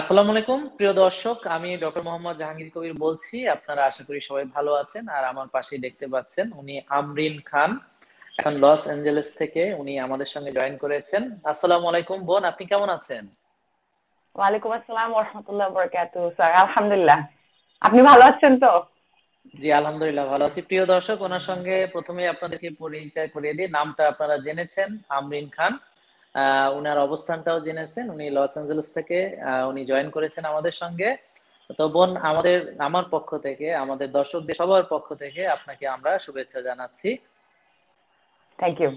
আসসালামু আলাইকুম প্রিয় দর্শক আমি ডক্টর মোহাম্মদ জাহাঙ্গীর কবির বলছি আপনারা আশা করি সবাই ভালো আছেন আর আমার পাশেই দেখতে পাচ্ছেন উনি আমরিন খান এখন লস অ্যাঞ্জেলেস থেকে উনি আমাদের সঙ্গে জয়েন করেছেন আসসালামু আলাইকুম বোন আপনি কেমন আছেন ওয়ালাইকুম আসসালাম ওয়া রাহমাতুল্লাহি ওয়া বারাকাতুহু স্যার আলহামদুলিল্লাহ আপনি ভালো আছেন তো জি আলহামদুলিল্লাহ ভালো আছি প্রিয় দর্শক ওনার সঙ্গে প্রথমেই আপনাদেরকে পরিচয় করিয়ে দিই নামটা আপনারা জেনেছেন আমরিন খান উনার অবস্থানটাও জেনেছেন উনি লস অ্যাঞ্জেলেস থেকে উনি জয়েন করেছেন আমাদের সঙ্গে তো বোন আমাদের আমার পক্ষ থেকে আমাদের দর্শকদের সবার পক্ষ থেকে আপনাকে আমরা শুভেচ্ছা জানাচ্ছি thank you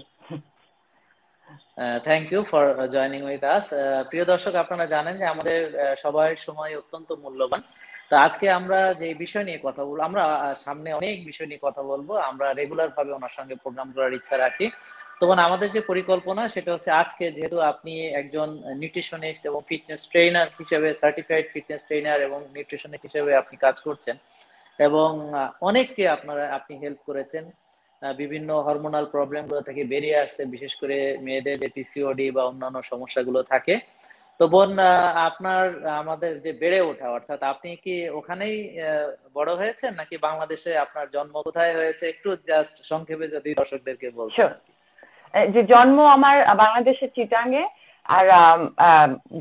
thank you for joining with us প্রিয় দর্শক আপনারা জানেন যে আমাদের সবার সময় অত্যন্ত মূল্যবান তো আজকে আমরা যে বিষয় নিয়ে কথা বলবো আমরা সামনে অনেক বিষয় নিয়ে কথা বলবো আমরা রেগুলার ভাবে ওনার সঙ্গে প্রোগ্রাম করার ইচ্ছা রাখি তখন আমাদের যে পরিকল্পনা সেটা হচ্ছে আজকে যেহেতু আপনি একজন নিউট্রিশনিস্ট এবং ফিটনেস ট্রেনার হিসেবে সার্টিফাইড ফিটনেস ট্রেনার এবং নিউট্রিশনিস্ট হিসেবে আপনি কাজ করছেন এবং অনেককে আপনারা আপনি হেল্প করেছেন বিভিন্ন হরমোনাল প্রবলেম গুলো থেকে বেরিয়ে আসতে বিশেষ করে মেয়েদের যে পিসিওডি বা অন্যান্য সমস্যাগুলো থাকে তো বোন আপনার আমাদের যে বেড়ে ওঠা অর্থাৎ আপনি কি ওখানেই বড় হয়েছেন নাকি বাংলাদেশে আপনার জন্ম কোথায় হয়েছে একটু জাস্ট সংক্ষেপে যদি দর্শকদেরকে বলবেন যে জন্ম আমার বাংলাদেশের চিটাঙ্গে আর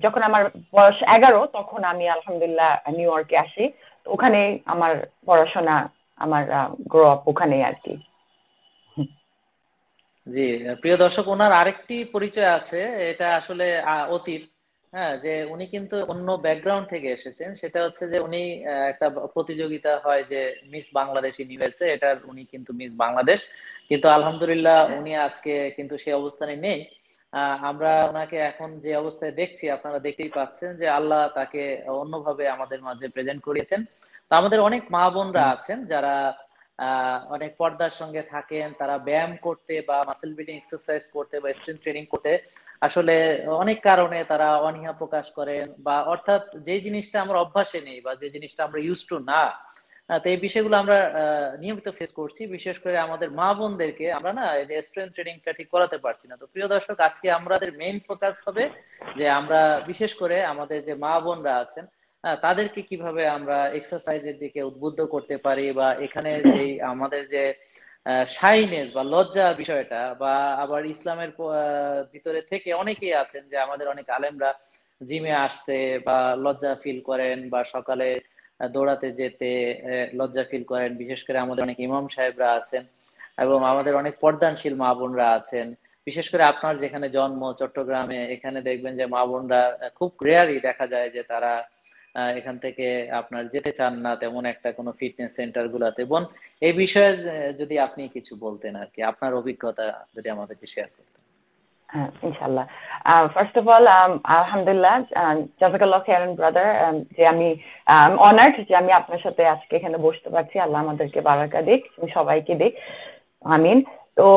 যখন আমার বয়স এগারো তখন আমি আলহামদুলিল্লাহ নিউ ইয়র্কে আসি ওখানে আমার পড়াশোনা আমার গ্রো আপ ওখানে আর কি জি প্রিয় দর্শক ওনার আরেকটি পরিচয় আছে এটা আসলে অতীত হ্যাঁ যে উনি কিন্তু অন্য ব্যাকগ্রাউন্ড থেকে এসেছেন সেটা হচ্ছে যে উনি একটা প্রতিযোগিতা হয় যে মিস বাংলাদেশ ইউনিভার্সে এটার উনি কিন্তু মিস বাংলাদেশ কিন্তু আলহামদুলিল্লাহ উনি আজকে কিন্তু সে অবস্থানে নেই আমরা ওনাকে এখন যে অবস্থায় দেখছি আপনারা দেখতেই পাচ্ছেন যে আল্লাহ তাকে অন্যভাবে আমাদের মাঝে প্রেজেন্ট করিয়েছেন তো আমাদের অনেক মা বোনরা আছেন যারা অনেক পর্দার সঙ্গে থাকেন তারা ব্যায়াম করতে বা মাসেল বিল্ডিং এক্সারসাইজ করতে বা স্ট্রেন ট্রেনিং করতে আসলে অনেক কারণে তারা অনীহা প্রকাশ করেন বা অর্থাৎ যে জিনিসটা আমরা অভ্যাসে নেই বা যে জিনিসটা আমরা ইউজ টু না তো এই বিষয়গুলো আমরা নিয়মিত ফেস করছি বিশেষ করে আমাদের মা বোনদেরকে আমরা না স্ট্রেংথ ট্রেনিংটা ঠিক করাতে পারছি না তো প্রিয় দর্শক আজকে আমাদের মেইন ফোকাস হবে যে আমরা বিশেষ করে আমাদের যে মা বোনরা আছেন তাদেরকে কিভাবে আমরা এক্সারসাইজের দিকে উদ্বুদ্ধ করতে পারি বা এখানে যে আমাদের যে সাইনেস বা লজ্জা বিষয়টা বা আবার ইসলামের ভিতরে থেকে অনেকেই আছেন যে আমাদের অনেক আলেমরা জিমে আসতে বা লজ্জা ফিল করেন বা সকালে দৌড়াতে যেতে লজ্জা ফিল করেন বিশেষ করে আমাদের অনেক ইমাম সাহেবরা আছেন এবং আমাদের অনেক পর্দানশীল মা বোনরা আছেন বিশেষ করে আপনার যেখানে জন্ম চট্টগ্রামে এখানে দেখবেন যে মা বোনরা খুব রেয়ারই দেখা যায় যে তারা এখান থেকে আপনার যেতে চান না তেমন একটা কোনো ফিটনেস সেন্টার গুলাতে বোন এই বিষয়ে যদি আপনি কিছু বলতেন আর কি আপনার অভিজ্ঞতা যদি আমাদেরকে শেয়ার করতেন Uh, ইনশাল্লাহ ফার্স্ট অফ অল আলহামদুলিল্লাহ জাজাকাল্লাহ খেয়ারন ব্রাদার um, যে আমি অনার্ড um, যে আমি আপনার সাথে আজকে এখানে বসতে পারছি আল্লাহ আমাদেরকে বারাকা দিক সবাইকে দিক আমিন তো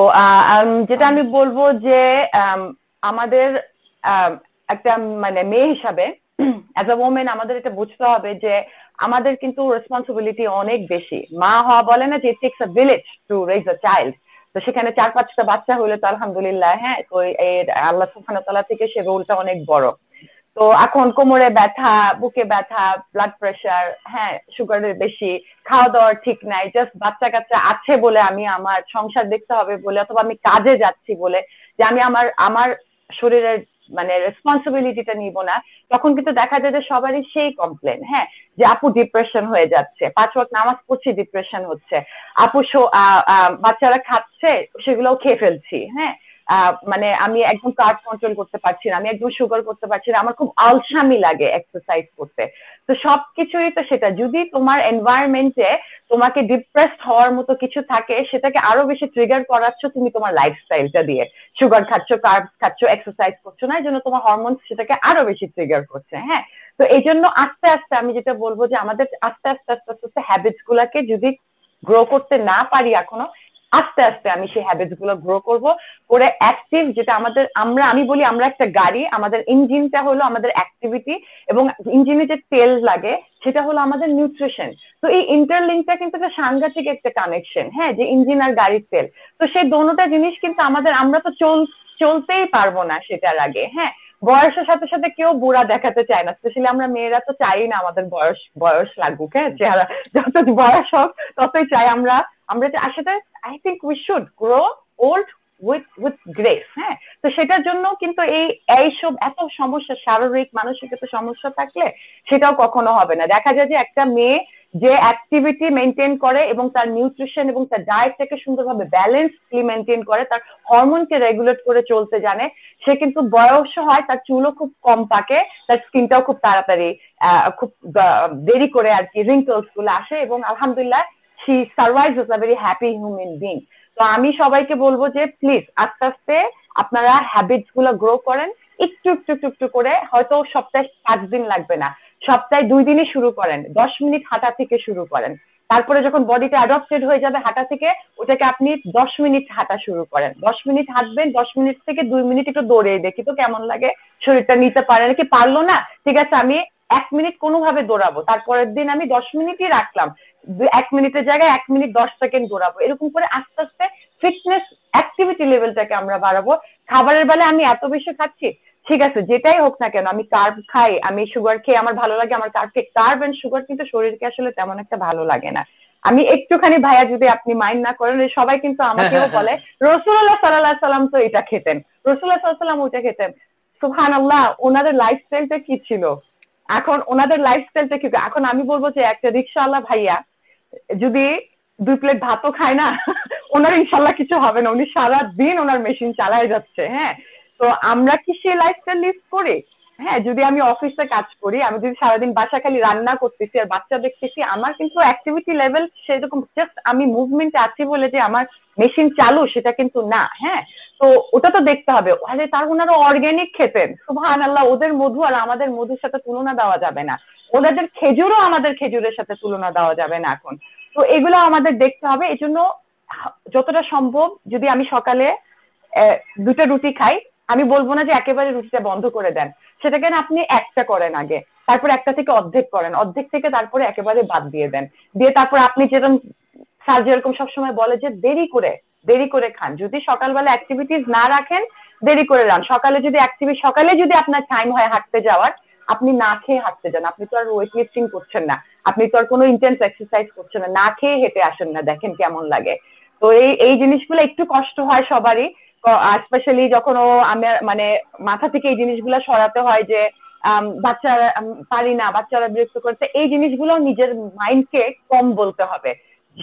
যেটা আমি বলবো যে আমাদের একটা মানে মেয়ে হিসাবে অ্যাজ আ ওমেন আমাদের এটা বুঝতে হবে যে আমাদের কিন্তু রেসপন্সিবিলিটি অনেক বেশি মা হওয়া বলে না যে it a village to raise a child তো সেখানে চার পাঁচটা বাচ্চা হইলো তো আলহামদুলিল্লাহ হ্যাঁ তো এর আল্লাহ তালা থেকে সে রোলটা অনেক বড় তো এখন কোমরে ব্যথা বুকে ব্যথা ব্লাড প্রেশার হ্যাঁ সুগারের বেশি খাওয়া দাওয়ার ঠিক নাই জাস্ট বাচ্চা কাচ্চা আছে বলে আমি আমার সংসার দেখতে হবে বলে অথবা আমি কাজে যাচ্ছি বলে যে আমি আমার আমার শরীরের মানে রেসপন্সিবিলিটিটা নিব না তখন কিন্তু দেখা যায় যে সবারই সেই কমপ্লেন হ্যাঁ যে আপু ডিপ্রেশন হয়ে যাচ্ছে পাঁচ ওয়াক্ত নামাজ পড়ছি ডিপ্রেশন হচ্ছে আপু বাচ্চারা খাচ্ছে সেগুলোও খেয়ে ফেলছি হ্যাঁ মানে আমি একদম কার্ড কন্ট্রোল করতে পারছি না আমি একদম সুগার করতে পারছি না আমার খুব আলসামি লাগে এক্সারসাইজ করতে তো সবকিছুই তো সেটা যদি তোমার এনভায়রনমেন্টে তোমাকে ডিপ্রেসড হওয়ার মতো কিছু থাকে সেটাকে আরো বেশি ট্রিগার করাচ্ছ তুমি তোমার লাইফস্টাইলটা দিয়ে সুগার খাচ্ছ কার্ব খাচ্ছ এক্সারসাইজ করছো না এই জন্য তোমার হরমোন সেটাকে আরো বেশি ট্রিগার করছে হ্যাঁ তো এই জন্য আস্তে আস্তে আমি যেটা বলবো যে আমাদের আস্তে আস্তে আস্তে আস্তে হ্যাবিটস গুলাকে যদি গ্রো করতে না পারি এখনো আস্তে আস্তে আমি সেই হ্যাবিটস গুলো গ্রো করবো করে অ্যাক্টিভ যেটা আমাদের আমরা আমি বলি আমরা একটা গাড়ি আমাদের ইঞ্জিনটা হলো আমাদের অ্যাক্টিভিটি এবং ইঞ্জিনে যে তেল লাগে সেটা হলো আমাদের নিউট্রিশন তো এই ইন্টারলিঙ্কটা কিন্তু একটা সাংঘাতিক একটা কানেকশন হ্যাঁ যে ইঞ্জিন আর গাড়ির তেল তো সেই দোনোটা জিনিস কিন্তু আমাদের আমরা তো চল চলতেই পারবো না সেটার আগে হ্যাঁ বয়সের সাথে সাথে কেউ বুড়া দেখাতে চায় না স্পেশালি আমরা মেয়েরা তো চাই না আমাদের বয়স বয়স লাগুক হ্যাঁ চেহারা যত বয়স হোক ততই চাই আমরা আমরা আসলে I think we should grow old with with grace হ্যাঁ তো সেটার জন্য কিন্তু এই এইসব এত সমস্যা শারীরিক মানসিক এত সমস্যা থাকলে সেটাও কখনো হবে না দেখা যায় যে একটা মেয়ে যে অ্যাক্টিভিটি মেনটেন করে এবং তার নিউট্রিশন এবং তার ডায়েটটাকে সুন্দরভাবে ব্যালেন্সলি মেনটেন করে তার হরমোনকে রেগুলেট করে চলতে জানে সে কিন্তু বয়স হয় তার চুলও খুব কম পাকে তার স্কিনটাও খুব তাড়াতাড়ি খুব দেরি করে আর কি রিঙ্কলস গুলো আসে এবং আলহামদুলিল্লাহ she survive is a very happy human being তো আমি সবাইকে বলবো যে প্লিজ আস্তে আস্তে আপনারা হ্যাবিটস গুলো গ্রো করেন একটু একটু একটু একটু করে হয়তো সপ্তাহে পাঁচ দিন লাগবে না সপ্তাহে দুই দিনই শুরু করেন দশ মিনিট হাঁটা থেকে শুরু করেন তারপরে যখন বডিতে অ্যাডপ্টেড হয়ে যাবে হাঁটা থেকে ওটাকে আপনি দশ মিনিট হাঁটা শুরু করেন দশ মিনিট হাঁটবেন দশ মিনিট থেকে দুই মিনিট একটু দৌড়ে দেখি তো কেমন লাগে শরীরটা নিতে পারে নাকি পারলো না ঠিক আছে আমি এক মিনিট কোনোভাবে দৌড়াবো তারপরের দিন আমি দশ মিনিটই রাখলাম এক মিনিটের জায়গায় এক মিনিট দশ সেকেন্ড দৌড়াবো এরকম করে আস্তে আস্তে ফিটনেস অ্যাক্টিভিটি লেভেলটাকে আমরা বাড়াবো খাবারের বেলা আমি এত বেশি খাচ্ছি ঠিক আছে যেটাই হোক না কেন আমি কার্ব খাই আমি সুগার খেয়ে আমার ভালো লাগে আমার কার্ব খেয়ে কার্ব অ্যান্ড সুগার কিন্তু শরীরকে আসলে তেমন একটা ভালো লাগে না আমি একটুখানি ভাইয়া যদি আপনি মাইন্ড না করেন সবাই কিন্তু হ্যাঁ, আমাকেও হ্যাঁ, হ্যাঁ। বলে রসুল্লাহ সাল্লাহ সাল্লাম তো এটা খেতেন রসুল্লাহ সাল্লাম ওইটা খেতেন সুহান আল্লাহ ওনাদের লাইফস্টাইলটা কি ছিল এখন ওনাদের লাইফস্টাইলটা কি এখন আমি বলবো যে একটা রিক্সাওয়ালা ভাইয়া যদি দুই প্লেট ভাতও খায় না ওনার ইনশাল্লাহ কিছু হবে না উনি সারা দিন ওনার মেশিন চালায় যাচ্ছে হ্যাঁ তো আমরা কি সেই লাইফটা লিভ করি হ্যাঁ যদি আমি অফিসে কাজ করি আমি যদি সারাদিন বাসা খালি রান্না করতেছি আর বাচ্চা দেখতেছি আমার কিন্তু অ্যাক্টিভিটি লেভেল সেরকম জাস্ট আমি মুভমেন্টে আছি বলে যে আমার মেশিন চালু সেটা কিন্তু না হ্যাঁ তো ওটা তো দেখতে হবে আরে তার ওনারা অর্গ্যানিক খেতেন সুভান আল্লাহ ওদের মধু আর আমাদের মধুর সাথে তুলনা দেওয়া যাবে না ওনাদের খেজুরও আমাদের খেজুরের সাথে তুলনা দেওয়া যাবে না এখন তো এগুলো আমাদের দেখতে হবে এই জন্য যতটা সম্ভব যদি আমি সকালে দুটা রুটি খাই আমি বলবো না যে একেবারে রুটিটা বন্ধ করে দেন সেটাকে না আপনি একটা করেন আগে তারপর একটা থেকে অর্ধেক করেন অর্ধেক থেকে তারপরে একেবারে বাদ দিয়ে দেন দিয়ে তারপর আপনি যেরকম স্যার যেরকম সবসময় বলে যে দেরি করে দেরি করে খান যদি সকালবেলা অ্যাক্টিভিটিস না রাখেন দেরি করে রান সকালে যদি অ্যাক্টিভিটি সকালে যদি আপনার টাইম হয় হাঁটতে যাওয়ার আপনি না খেয়ে হাঁটতে যান আপনি তো আর ওয়েট লিফটিং করছেন না আপনি তো আর কোনো ইন্টেন্স এক্সারসাইজ করছেন না না খেয়ে হেঁটে আসেন না দেখেন কেমন লাগে তো এই এই জিনিসগুলো একটু কষ্ট হয় সবারই স্পেশালি যখন ও আমি মানে মাথা থেকে এই জিনিসগুলো সরাতে হয় যে বাচ্চারা পারি না বাচ্চারা বিরক্ত করছে এই জিনিসগুলো নিজের মাইন্ডকে কম বলতে হবে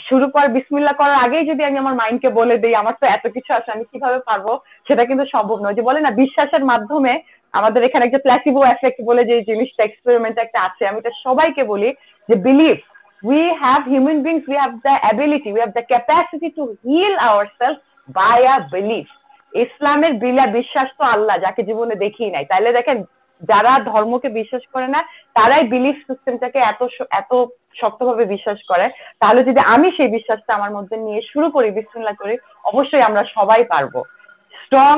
শুরু কর বিসমিল্লা করার আগেই যদি আমি আমার মাইন্ডকে বলে দিই আমার তো এত কিছু আছে আমি কিভাবে পারবো সেটা কিন্তু সম্ভব নয় যে বলে না বিশ্বাসের মাধ্যমে আমাদের এখানে একটা প্ল্যাসিবো এফেক্ট বলে যে জিনিসটা এক্সপেরিমেন্ট একটা আছে আমি এটা সবাইকে বলি যে believe human beings we have the ability we have the capacity to heal our self by a believe ইসলামের বিলা বিশ্বাস তো আল্লাহ যাকে জীবনে দেখি নাই তাইলে দেখেন যারা ধর্মকে বিশ্বাস করে না তারাই বিলিফ সিস্টেমটাকে এত এত শক্তভাবে বিশ্বাস করে তাহলে যদি আমি সেই বিশ্বাসটা আমার মধ্যে নিয়ে শুরু করি বিসমিল্লাহ করি অবশ্যই আমরা সবাই পারবো স্ট্রং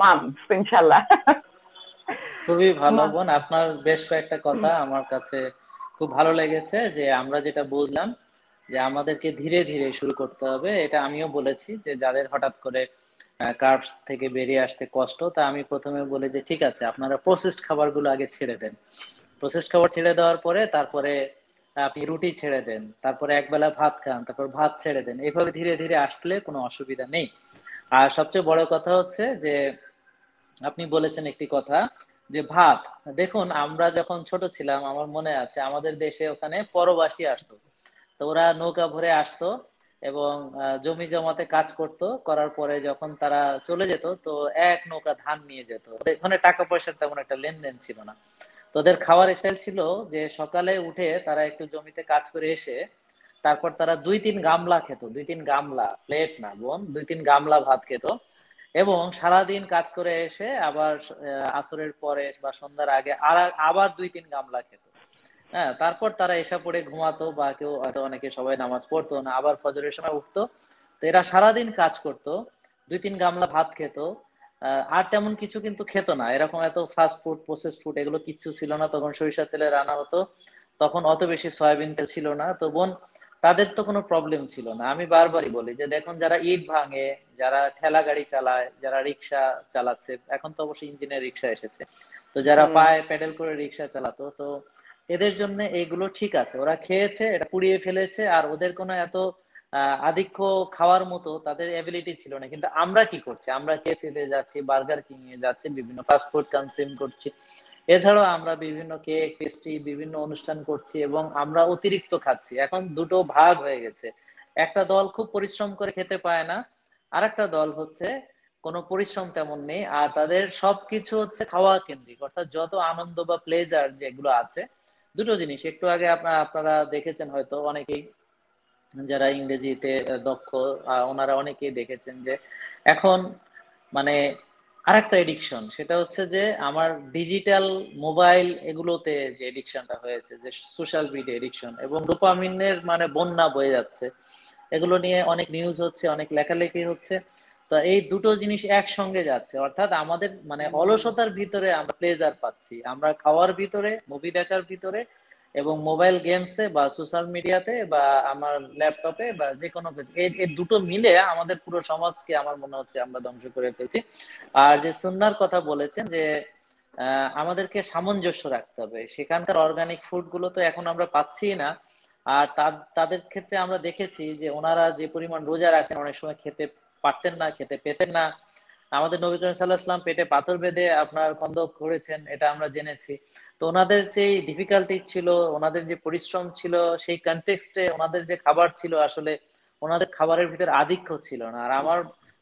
মাম ইনশাল্লাহ খুবই ভালো বোন আপনার বেশ কয়েকটা কথা আমার কাছে খুব ভালো লেগেছে যে আমরা যেটা বুঝলাম যে আমাদেরকে ধীরে ধীরে শুরু করতে হবে এটা আমিও বলেছি যে যাদের হঠাৎ করে কার্বস থেকে বেরিয়ে আসতে কষ্ট তা আমি প্রথমে বলি যে ঠিক আছে আপনারা প্রসেসড খাবারগুলো আগে ছেড়ে দেন প্রসেসড খাবার ছেড়ে দেওয়ার পরে তারপরে আপনি রুটি ছেড়ে দেন তারপরে একবেলা ভাত খান তারপর ভাত ছেড়ে দেন এইভাবে ধীরে ধীরে আসলে কোনো অসুবিধা নেই আর সবচেয়ে বড় কথা হচ্ছে যে আপনি বলেছেন একটি কথা যে ভাত দেখুন আমরা যখন ছোট ছিলাম আমার মনে আছে আমাদের দেশে ওখানে পরবাসী আসতো তো ওরা নৌকা ভরে আসতো এবং জমি জমাতে কাজ করত করার পরে যখন তারা চলে যেত তো এক নৌকা ধান নিয়ে যেত এখানে টাকা পয়সার তেমন একটা লেনদেন ছিল না তোদের খাওয়ার স্টাইল ছিল যে সকালে উঠে তারা একটু জমিতে কাজ করে এসে তারপর তারা দুই তিন গামলা খেত দুই তিন গামলা প্লেট না বোন দুই তিন গামলা ভাত খেত এবং সারাদিন কাজ করে এসে আবার আসরের পরে বা সন্ধ্যার আগে আবার দুই তিন গামলা খেত হ্যাঁ তারপর তারা এসা পড়ে ঘুমাতো বা কেউ অনেকে সবাই নামাজ পড়তো না আবার ফজরের সময় উঠতো তো এরা সারাদিন কাজ করত দুই তিন গামলা ভাত খেত আর তেমন কিছু কিন্তু খেত না এরকম এত ফাস্ট ফুড প্রসেস ফুড এগুলো কিচ্ছু ছিল না তখন সরিষার তেলে রান্না হতো তখন অত বেশি সয়াবিন তেল ছিল না তো বোন তাদের তো কোনো প্রবলেম ছিল না আমি বারবারই বলি যে দেখুন যারা ইট ভাঙে যারা ঠেলা গাড়ি চালায় যারা রিক্সা চালাচ্ছে এখন তো অবশ্যই ইঞ্জিনের রিক্সা এসেছে তো যারা পায়ে প্যাডেল করে রিক্সা চালাতো তো এদের জন্য এগুলো ঠিক আছে ওরা খেয়েছে এটা পুড়িয়ে ফেলেছে আর ওদের কোনো এত আধিক্য খাওয়ার মতো তাদের অ্যাবিলিটি ছিল না কিন্তু আমরা কি করছি আমরা কেসিতে যাচ্ছি বার্গার কিনে যাচ্ছি বিভিন্ন ফাস্টফুড কনসিউম করছি এছাড়াও আমরা বিভিন্ন কেক পেস্ট্রি বিভিন্ন অনুষ্ঠান করছি এবং আমরা অতিরিক্ত খাচ্ছি এখন দুটো ভাগ হয়ে গেছে একটা দল খুব পরিশ্রম করে খেতে পায় না আর একটা দল হচ্ছে কোনো পরিশ্রম তেমন নেই আর তাদের সবকিছু হচ্ছে খাওয়া কেন্দ্রিক অর্থাৎ যত আনন্দ বা প্লেজার যেগুলো আছে দুটো জিনিস একটু আগে আপনারা দেখেছেন হয়তো অনেকেই যারা ইংরেজিতে দক্ষ ওনারা অনেকেই দেখেছেন যে এখন মানে আরেকটা এডিকশন সেটা হচ্ছে যে আমার ডিজিটাল মোবাইল এগুলোতে যে এডিকশনটা হয়েছে যে সোশ্যাল মিডিয়া এডিকশন এবং রূপামিনের মানে বন্যা বয়ে যাচ্ছে এগুলো নিয়ে অনেক নিউজ হচ্ছে অনেক লেখালেখি হচ্ছে তো এই দুটো জিনিস একসঙ্গে যাচ্ছে অর্থাৎ আমাদের মানে অলসতার ভিতরে আমরা প্লেজার পাচ্ছি আমরা খাওয়ার ভিতরে মুভি দেখার ভিতরে এবং মোবাইল গেমসে বা সোশ্যাল মিডিয়াতে বা আমার ল্যাপটপে বা যে কোনো এই দুটো মিলে আমাদের পুরো সমাজকে আমার মনে হচ্ছে আমরা ধ্বংস করে ফেলছি আর যে সুন্দর কথা বলেছেন যে আমাদেরকে সামঞ্জস্য রাখতে হবে সেখানকার অর্গানিক ফুড গুলো তো এখন আমরা পাচ্ছি না আর তাদের ক্ষেত্রে আমরা দেখেছি যে ওনারা যে পরিমাণ রোজা রাখেন অনেক সময় খেতে পারতেন না খেতে পেতেন না আমাদের নবী করিম সাল্লাহ ইসলাম পেটে পাথর বেঁধে আপনার খন্দক করেছেন এটা আমরা জেনেছি তো ওনাদের যে ডিফিকাল্টি ছিল ওনাদের যে পরিশ্রম ছিল সেই কনটেক্সটে ওনাদের যে খাবার ছিল আসলে ওনাদের খাবারের ভিতরে আধিক্য ছিল না আর আমার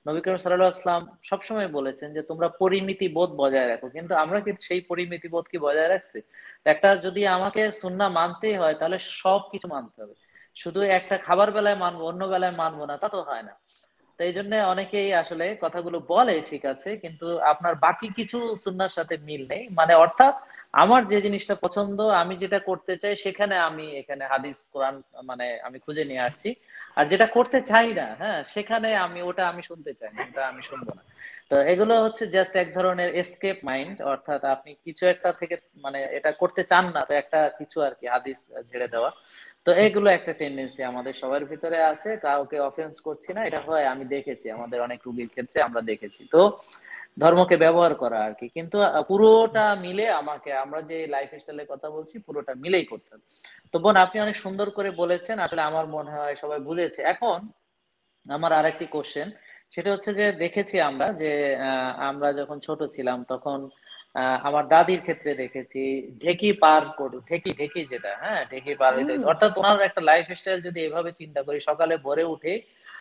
নবী করিম সাল্লাহ আসলাম সবসময় বলেছেন যে তোমরা পরিমিতি বোধ বজায় রাখো কিন্তু আমরা কি সেই পরিমিতি বোধ কি বজায় রাখছি একটা যদি আমাকে সুন্না মানতেই হয় তাহলে সব কিছু মানতে হবে শুধু একটা খাবার বেলায় মানবো অন্য বেলায় মানবো না তা তো হয় না তো এই জন্য অনেকেই আসলে কথাগুলো বলে ঠিক আছে কিন্তু আপনার বাকি কিছু সুন্নার সাথে মিল নেই মানে অর্থাৎ আমার যে জিনিসটা পছন্দ আমি যেটা করতে চাই সেখানে আমি এখানে হাদিস কোরআন মানে আমি খুঁজে নিয়ে আসছি আর যেটা করতে চাই না হ্যাঁ সেখানে আমি ওটা আমি শুনতে চাই ওটা আমি শুনবো না তো এগুলো হচ্ছে জাস্ট এক ধরনের এসকেপ মাইন্ড অর্থাৎ আপনি কিছু একটা থেকে মানে এটা করতে চান না তো একটা কিছু আর কি হাদিস ঝেড়ে দেওয়া তো এগুলো একটা টেন্ডেন্সি আমাদের সবার ভিতরে আছে কাউকে অফেন্স করছি না এটা হয় আমি দেখেছি আমাদের অনেক রুগীর ক্ষেত্রে আমরা দেখেছি তো ধর্মকে ব্যবহার করা আর কি কিন্তু পুরোটা মিলে আমাকে আমরা যে লাইফ স্টাইলের কথা বলছি পুরোটা মিলেই করতে হবে তো বোন আপনি অনেক সুন্দর করে বলেছেন আসলে আমার মনে হয় সবাই বুঝেছে এখন আমার একটি কোশ্চেন সেটা হচ্ছে যে দেখেছি আমরা যে আমরা যখন ছোট ছিলাম তখন আমার দাদির ক্ষেত্রে দেখেছি ঢেকি পার করু ঢেকি ঢেকি যেটা হ্যাঁ ঢেকি পার অর্থাৎ ওনার একটা লাইফ স্টাইল যদি এভাবে চিন্তা করি সকালে ভোরে উঠে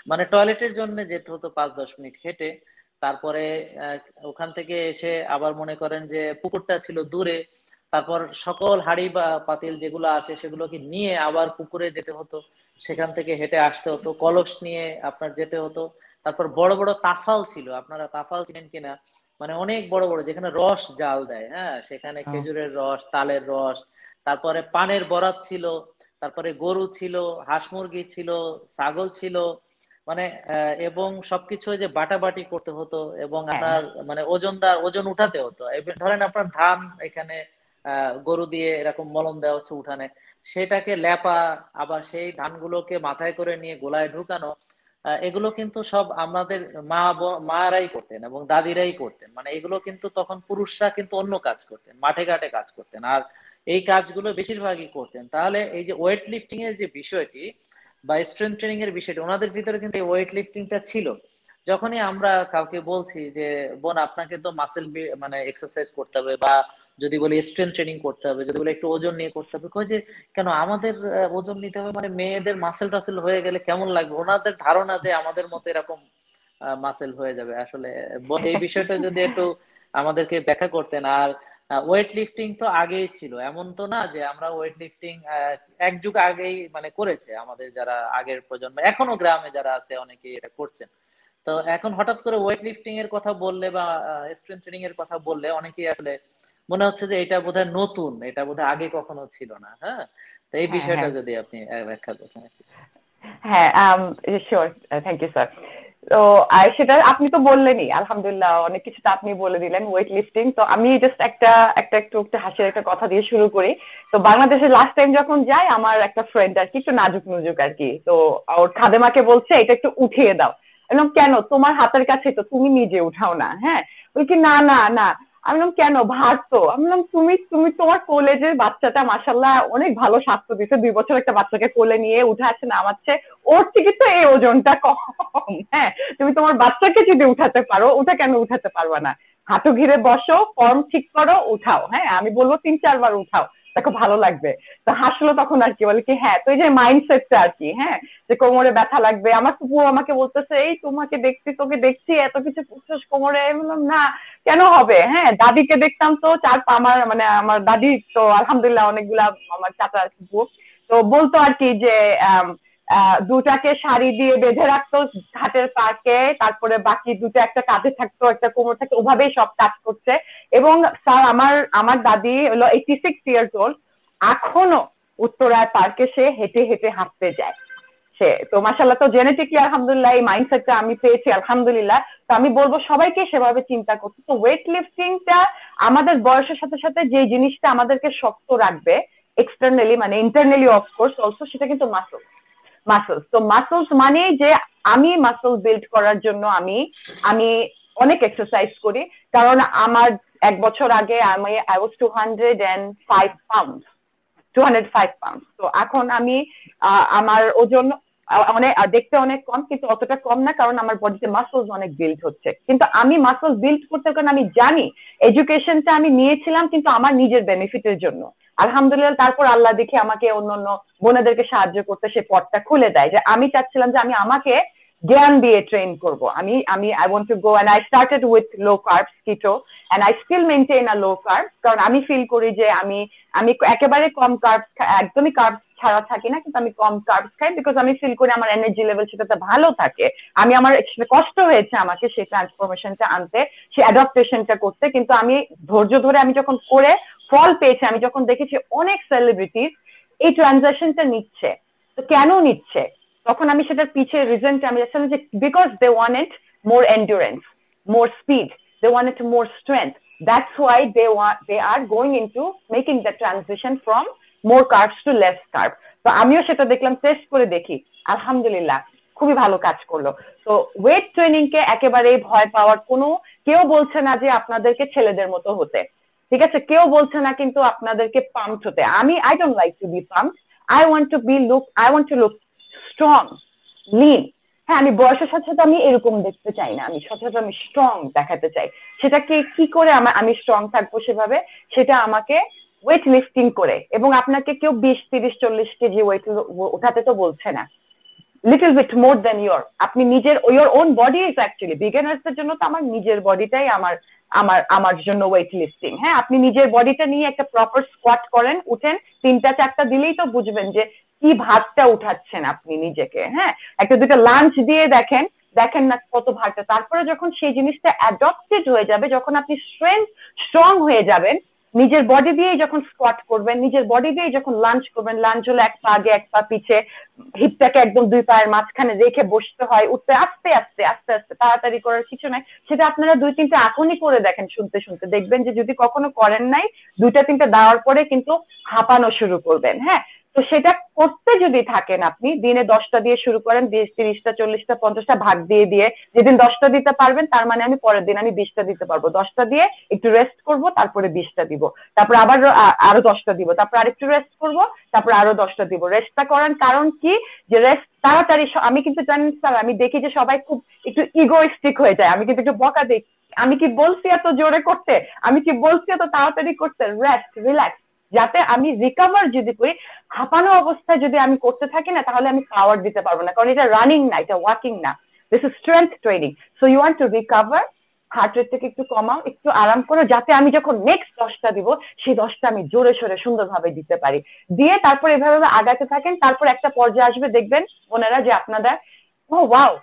মানে টয়লেটের জন্য যেতে হতো পাঁচ দশ মিনিট হেঁটে তারপরে ওখান থেকে এসে আবার মনে করেন যে পুকুরটা ছিল দূরে তারপর সকল হাড়ি বা পাতিল যেগুলো আছে সেগুলোকে নিয়ে আবার পুকুরে যেতে হতো সেখান থেকে হেঁটে আসতে হতো কলস নিয়ে আপনার যেতে হতো তারপর বড় বড় তাফাল ছিল আপনারা তাফাল ছিলেন কিনা মানে অনেক বড় বড় যেখানে রস জাল দেয় হ্যাঁ সেখানে হ্যাঁ। খেজুরের রস তালের রস তারপরে পানের বরাত ছিল তারপরে গরু ছিল হাঁস মুরগি ছিল ছাগল ছিল মানে এবং সবকিছু যে বাটাবাটি করতে হতো এবং হ্যাঁ। আপনার মানে ওজনদার ওজন উঠাতে হতো ধরেন আপনার ধান এখানে গরু দিয়ে এরকম মলম দেওয়া হচ্ছে উঠানে সেটাকে ল্যাপা আবার সেই ধানগুলোকে মাথায় করে নিয়ে গোলায় ঢুকানো এগুলো কিন্তু সব আমাদের মা মারাই করতেন এবং দাদিরাই করতেন মানে এগুলো কিন্তু তখন পুরুষরা কিন্তু অন্য কাজ করতেন মাঠে ঘাটে কাজ করতেন আর এই কাজগুলো বেশিরভাগই করতেন তাহলে এই যে ওয়েট লিফটিং এর যে বিষয়টি বা স্ট্রেংথ ট্রেনিং এর বিষয়টা ওনাদের ভিতরে কিন্তু ওয়েট লিফটিংটা ছিল যখনই আমরা কাউকে বলছি যে বোন আপনাকে তো মাসেল মানে এক্সারসাইজ করতে হবে বা যদি বলি স্ট্রেন ট্রেনিং করতে হবে যদি বলি একটু ওজন নিয়ে করতে হবে কয় যে কেন আমাদের ওজন নিতে হবে মানে মেয়েদের মাসেল টাসেল হয়ে গেলে কেমন লাগবে ওনাদের ধারণা যে আমাদের মতো এরকম মাসেল হয়ে যাবে আসলে এই বিষয়টা যদি একটু আমাদেরকে ব্যাখ্যা করতেন আর ওয়েট হ্যাঁ, লিফটিং তো আগেই ছিল এমন তো না যে আমরা ওয়েট লিফটিং এক যুগ আগেই মানে করেছে আমাদের যারা আগের প্রজন্ম এখনো গ্রামে যারা আছে অনেকে এটা করছেন তো এখন হঠাৎ করে ওয়েট লিফটিং এর কথা বললে বা স্ট্রেংথ ট্রেনিং এর কথা বললে অনেকেই আসলে মনে হচ্ছে যে এটা বোধহয় নতুন এটা বোধহয় আগে কখনো ছিল না হ্যাঁ তো এই হ্যাঁ, বিষয়টা হ্যাঁ। যদি আপনি ব্যাখ্যা করতেন হ্যাঁ শিওর থ্যাংক ইউ স্যার তো আর সেটা আপনি তো বললেনই আলহামদুলিল্লাহ অনেক কিছু তো আপনি বলে দিলেন ওয়েট লিফটিং তো আমি জাস্ট একটা একটা একটু একটা হাসির একটা কথা দিয়ে শুরু করি তো বাংলাদেশে লাস্ট টাইম যখন যাই আমার একটা ফ্রেন্ড আর কি একটু নাজুক নুজুক আর কি তো ওর খাদেমাকে বলছে এটা একটু উঠিয়ে দাও কেন তোমার হাতের কাছে তো তুমি নিজে উঠাও না হ্যাঁ বলছি না না না আমি বললাম কেন ভাত তো আমি বললাম তুমি তুমি তোমার কোলেজের বাচ্চাটা মাসাল্লাহ অনেক ভালো স্বাস্থ্য দিচ্ছে দুই বছর একটা বাচ্চাকে কোলে নিয়ে উঠাচ্ছে নামাচ্ছে ওর থেকে তো এই ওজনটা কম হ্যাঁ তুমি তোমার বাচ্চাকে যদি উঠাতে পারো ওটা কেন উঠাতে পারবা না হাঁটু ঘিরে বসো ফর্ম ঠিক করো উঠাও হ্যাঁ আমি বলবো তিন চারবার উঠাও দেখো ভালো লাগবে তো হাসলো তখন আর কি বলে কি হ্যাঁ তো এই যে মাইন্ডসেটটা আর কি হ্যাঁ যে কোমরে ব্যথা লাগবে আমার কুকুর আমাকে বলতেছে এই তোমাকে দেখছি তোকে দেখছি এত কিছু করছিস কোমরে বললাম না কেন হবে হ্যাঁ দাদিকে দেখতাম তো চার আমার মানে আমার দাদি তো আলহামদুলিল্লাহ অনেকগুলা আমার চাচা পুপু তো বলতো আর কি যে আহ দুটাকে শাড়ি দিয়ে বেঁধে রাখতো ঘাটের পাকে তারপরে বাকি দুটো একটা কাঁধে থাকতো একটা কোমর থাকতো ওভাবেই সব কাজ করছে এবং স্যার আমার আমার দাদি হলো এইটি সিক্স ইয়ার্স ওল্ড এখনো উত্তরায় পার্কে সে হেঁটে হেঁটে হাঁটতে যায় সে তো মাসাল্লাহ তো জেনেটিকলি আলহামদুলিল্লাহ এই মাইন্ডসেটটা আমি পেয়েছি আলহামদুলিল্লাহ তো আমি বলবো সবাইকে সেভাবে চিন্তা করছি তো ওয়েট লিফটিংটা আমাদের বয়সের সাথে সাথে যে জিনিসটা আমাদেরকে শক্ত রাখবে এক্সটার্নালি মানে ইন্টারনালি অফকোর্স অলসো সেটা কিন্তু মাসল মাসলস তো মাসলস মানে যে আমি মাসল বিল্ড করার জন্য আমি আমি অনেক এক্সারসাইজ করি কারণ আমার এক বছর আগে আমি I was two hundred and five pound two hundred five pound তো এখন আমি আমার ওজন অনেক দেখতে অনেক কম কিন্তু অতটা কম না কারণ আমার বডিতে মাসলস অনেক বিল্ড হচ্ছে কিন্তু আমি মাসলস বিল্ড করতে কারণ আমি জানি এডুকেশনটা আমি নিয়েছিলাম কিন্তু আমার নিজের বেনিফিটের জন্য আলহামদুলিল্লাহ তারপর আল্লাহ দেখে আমাকে অন্য অন্য বোনেদেরকে সাহায্য করতে সে পথটা খুলে দেয় যে আমি চাচ্ছিলাম যে আমি আমাকে জ্ঞান দিয়ে ট্রেন করব আমি আমি I want to go and I started with low carbs keto and I still maintain a low carbs কারণ আমি ফিল করি যে আমি আমি একেবারে কম কার্বস একদমই কার্বস ছাড়া থাকি না কিন্তু আমি কম কার্বস খাই বিকজ আমি ফিল করি আমার এনার্জি লেভেল সেটাতে ভালো থাকে আমি আমার কষ্ট হয়েছে আমাকে সেই ট্রান্সফরমেশনটা আনতে সেই অ্যাডাপ্টেশনটা করতে কিন্তু আমি ধৈর্য ধরে আমি যখন করে ফল পেয়েছে আমি যখন দেখেছি অনেক সেলিব্রিটিস এই ট্রানজাকশনটা নিচ্ছে তো কেন নিচ্ছে তখন আমি সেটার পিছে রিজনটা আমি দেখছিলাম যে because they want eat more endurance more speed they want more strength that's why they they are going into making the transaction from more carbs to less carb তো আমিও সেটা দেখলাম টেস্ট করে দেখি আলহামদুলিল্লাহ খুবই ভালো কাজ করলো তো ওয়েট ট্রেনিং কে একেবারেই ভয় পাওয়ার কোনো কেউ বলছে না যে আপনাদেরকে ছেলেদের মতো হতে ঠিক আছে কেউ বলছে না কিন্তু আপনাদেরকে পাম্প হতে আমি I don't like to be pump I want to be look I want to look strong lean হ্যাঁ আমি বয়সের সাথে সাথে আমি এরকম দেখতে চাই না আমি সাথে সাথে আমি স্ট্রং দেখাতে চাই সেটাকে কি করে আমার আমি স্ট্রং থাকবো সেভাবে সেটা আমাকে ওয়েট লিফটিং করে এবং আপনাকে কেউ বিশ তিরিশ চল্লিশ কেজি ওয়েট ওঠাতে তো বলছে না little bit more then your আপনি নিজের your own body is actually beginners জন্য তো আমার নিজের বডিটাই আমার আমার আমার জন্য ওয়েট লিফটিং হ্যাঁ আপনি নিজের বডিটা নিয়ে একটা প্রপার স্কোয়াট করেন উঠেন তিনটা চারটা দিলেই তো বুঝবেন যে কি ভাতটা উঠাচ্ছেন আপনি নিজেকে হ্যাঁ একটা দুটো লাঞ্চ দিয়ে দেখেন দেখেন না কত ভারটা তারপরে যখন সেই জিনিসটা অ্যাডপ্টেড হয়ে যাবে যখন আপনি স্ট্রেংথ স্ট্রং হয়ে যাবেন নিজের বডি দিয়ে যখন স্কোয়াট করবেন নিজের বডি দিয়ে যখন লাঞ্চ করবেন লাঞ্চ হলো এক পা আগে এক পা পিছে হিপটাকে একদম দুই পায়ের মাঝখানে রেখে বসতে হয় উঠতে আস্তে আস্তে আস্তে আস্তে তাড়াতাড়ি করার কিছু নাই সেটা আপনারা দুই তিনটা এখনই করে দেখেন শুনতে শুনতে দেখবেন যে যদি কখনো করেন নাই দুইটা তিনটা দেওয়ার পরে কিন্তু হাঁপানো শুরু করবেন হ্যাঁ তো সেটা করতে যদি থাকেন আপনি দিনে দশটা দিয়ে শুরু করেন বিশ তিরিশটা চল্লিশটা পঞ্চাশটা ভাগ দিয়ে দিয়ে যেদিন দশটা দিতে পারবেন তার মানে আমি পরের দিন আমি বিশটা দিতে পারবো দশটা দিয়ে একটু রেস্ট করব তারপরে বিশটা দিব তারপর আবার আরো দশটা দিব তারপর একটু রেস্ট করব তারপর আরো দশটা দিব রেস্টটা করার কারণ কি যে রেস্ট তাড়াতাড়ি আমি কিন্তু জানেন স্যার আমি দেখি যে সবাই খুব একটু ইগোয়েস্টিক হয়ে যায় আমি কিন্তু একটু বকা দেখি আমি কি বলছি এত জোরে করতে আমি কি বলছি এত তাড়াতাড়ি করতে রেস্ট রিল্যাক্স যাতে আমি রিকভার যদি করি হাঁপানো অবস্থায় যদি আমি করতে থাকি না তাহলে আমি পাওয়ার দিতে পারবো না কারণ এটা রানিং না এটা ওয়াকিং না this is strength training so you want to recover heart থেকে একটু কমাও একটু আরাম করো যাতে আমি যখন নেক্সট দশটা দিব সেই দশটা আমি জোরে সোরে সুন্দরভাবে দিতে পারি দিয়ে তারপর এভাবে আগাতে থাকেন তারপর একটা পর্যায়ে আসবে দেখবেন ওনারা যে আপনাদের ও ওয়াও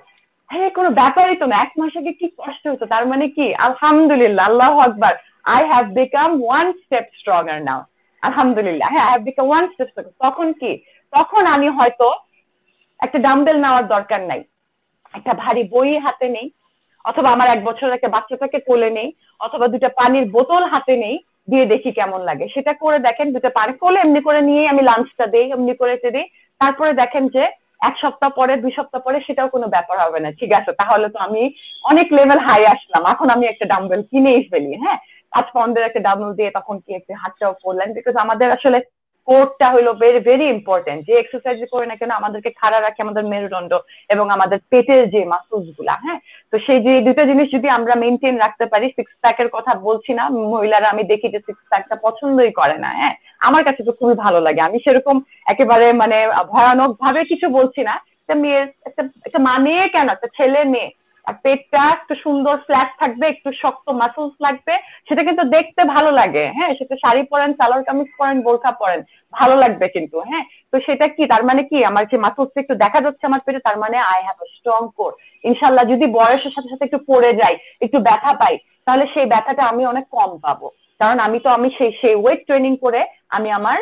হ্যাঁ কোনো ব্যাপারই তো না এক মাস আগে কি কষ্ট হতো তার মানে কি আলহামদুলিল্লাহ আল্লাহ আকবার I have become one step আর নাও আলহামদুলিল্লাহ হ্যাঁ আই বিকাম ওয়ান স্টেপ তখন কি তখন আমি হয়তো একটা ডাম্বেল নেওয়ার দরকার নাই একটা ভারী বই হাতে নেই অথবা আমার এক বছর একটা বাচ্চাটাকে কোলে নেই অথবা দুটা পানির বোতল হাতে নেই দিয়ে দেখি কেমন লাগে সেটা করে দেখেন দুটা পানি কোলে এমনি করে নিয়ে আমি লাঞ্চটা দিই এমনি করে দিই তারপরে দেখেন যে এক সপ্তাহ পরে দুই সপ্তাহ পরে সেটাও কোনো ব্যাপার হবে না ঠিক আছে তাহলে তো আমি অনেক লেভেল হাই আসলাম এখন আমি একটা ডাম্বেল কিনেই ফেলি হ্যাঁ আজকে পন্ডের একটা ডাবল দিয়ে তখন কি একটু হাতটাও করলেন বিকজ আমাদের আসলে কোরটা হলো ভেরি ভেরি ইম্পর্টেন্ট যে এক্সারসাইজ করে না কেন আমাদেরকে খাড়া রাখে আমাদের মেরুদণ্ড এবং আমাদের পেটের যে মাসলস গুলা হ্যাঁ তো সেই যে দুইটা জিনিস যদি আমরা মেনটেন রাখতে পারি সিক্স প্যাকের কথা বলছি না মহিলারা আমি দেখি যে সিক্স প্যাকটা পছন্দই করে না হ্যাঁ আমার কাছে তো খুবই ভালো লাগে আমি সেরকম একেবারে মানে ভয়ানক ভাবে কিছু বলছি না একটা মেয়ের একটা একটা মা মেয়ে কেন একটা ছেলে মেয়ে পেটটা একটু সুন্দর ফ্ল্যাট থাকবে একটু শক্ত মাসলস লাগবে সেটা কিন্তু দেখতে ভালো লাগে হ্যাঁ সেটা শাড়ি পরেন সালোয়ার কামিজ পরেন বোরখা পরেন ভালো লাগবে কিন্তু হ্যাঁ তো সেটা কি তার মানে কি আমার যে মাসলস একটু দেখা যাচ্ছে আমার পেটে তার মানে আই হ্যাভ স্ট্রং কোর ইনশাল্লাহ যদি বয়সের সাথে সাথে একটু পড়ে যাই একটু ব্যথা পাই তাহলে সেই ব্যথাটা আমি অনেক কম পাবো কারণ আমি তো আমি সেই সেই ওয়েট ট্রেনিং করে আমি আমার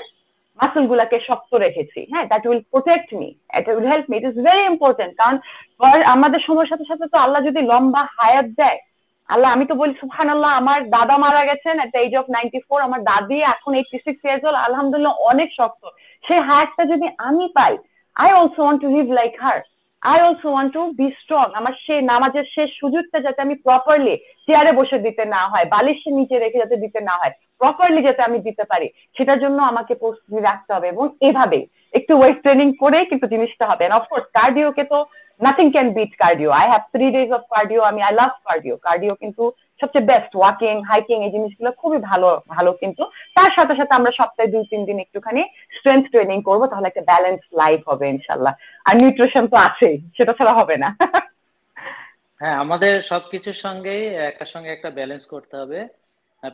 মাসল গুলাকে শক্ত রেখেছি হ্যাঁ দ্যাট উইল প্রোটেক্ট মি এটা will help me it is very important কারণ আমাদের সময়ের সাথে সাথে তো আল্লাহ যদি লম্বা হায়াত দেয় আল্লাহ আমি তো বলি সুফান আল্লাহ আমার দাদা মারা গেছেন at age of ninety four আমার দাদি এখন এইটি সিক্স ইয়ার্স ওল্ড আলহামদুলিল্লাহ অনেক শক্ত সেই হায়াতটা যদি আমি পাই I also want to live like her I also want to be strong আমার সেই নামাজের শেষ সুযোগটা যাতে আমি প্রপারলি চেয়ারে বসে দিতে না হয় বালিশের নিচে রেখে যাতে দিতে না হয় প্রপারলি যাতে আমি দিতে পারি সেটার জন্য আমাকে প্রস্তুতি রাখতে হবে এবং এভাবে একটু ওয়েট ট্রেনিং করে কিন্তু জিনিসটা হবে অফকোর্স কার্ডিওকে তো nothing can beat cardio I have three days of cardio আমি আই লাভ কার্ডিও কার্ডিও কিন্তু সবচেয়ে বেস্ট ওয়াকিং হাইকিং এই জিনিসগুলো খুবই ভালো ভালো কিন্তু তার সাথে সাথে আমরা সপ্তাহে দুই তিন দিন একটুখানি স্ট্রেংথ ট্রেনিং করবো তাহলে একটা ব্যালেন্স লাইফ হবে ইনশাল্লাহ আর নিউট্রিশন তো আছেই সেটা ছাড়া হবে না হ্যাঁ আমাদের সবকিছুর সঙ্গেই একটা সঙ্গে একটা ব্যালেন্স করতে হবে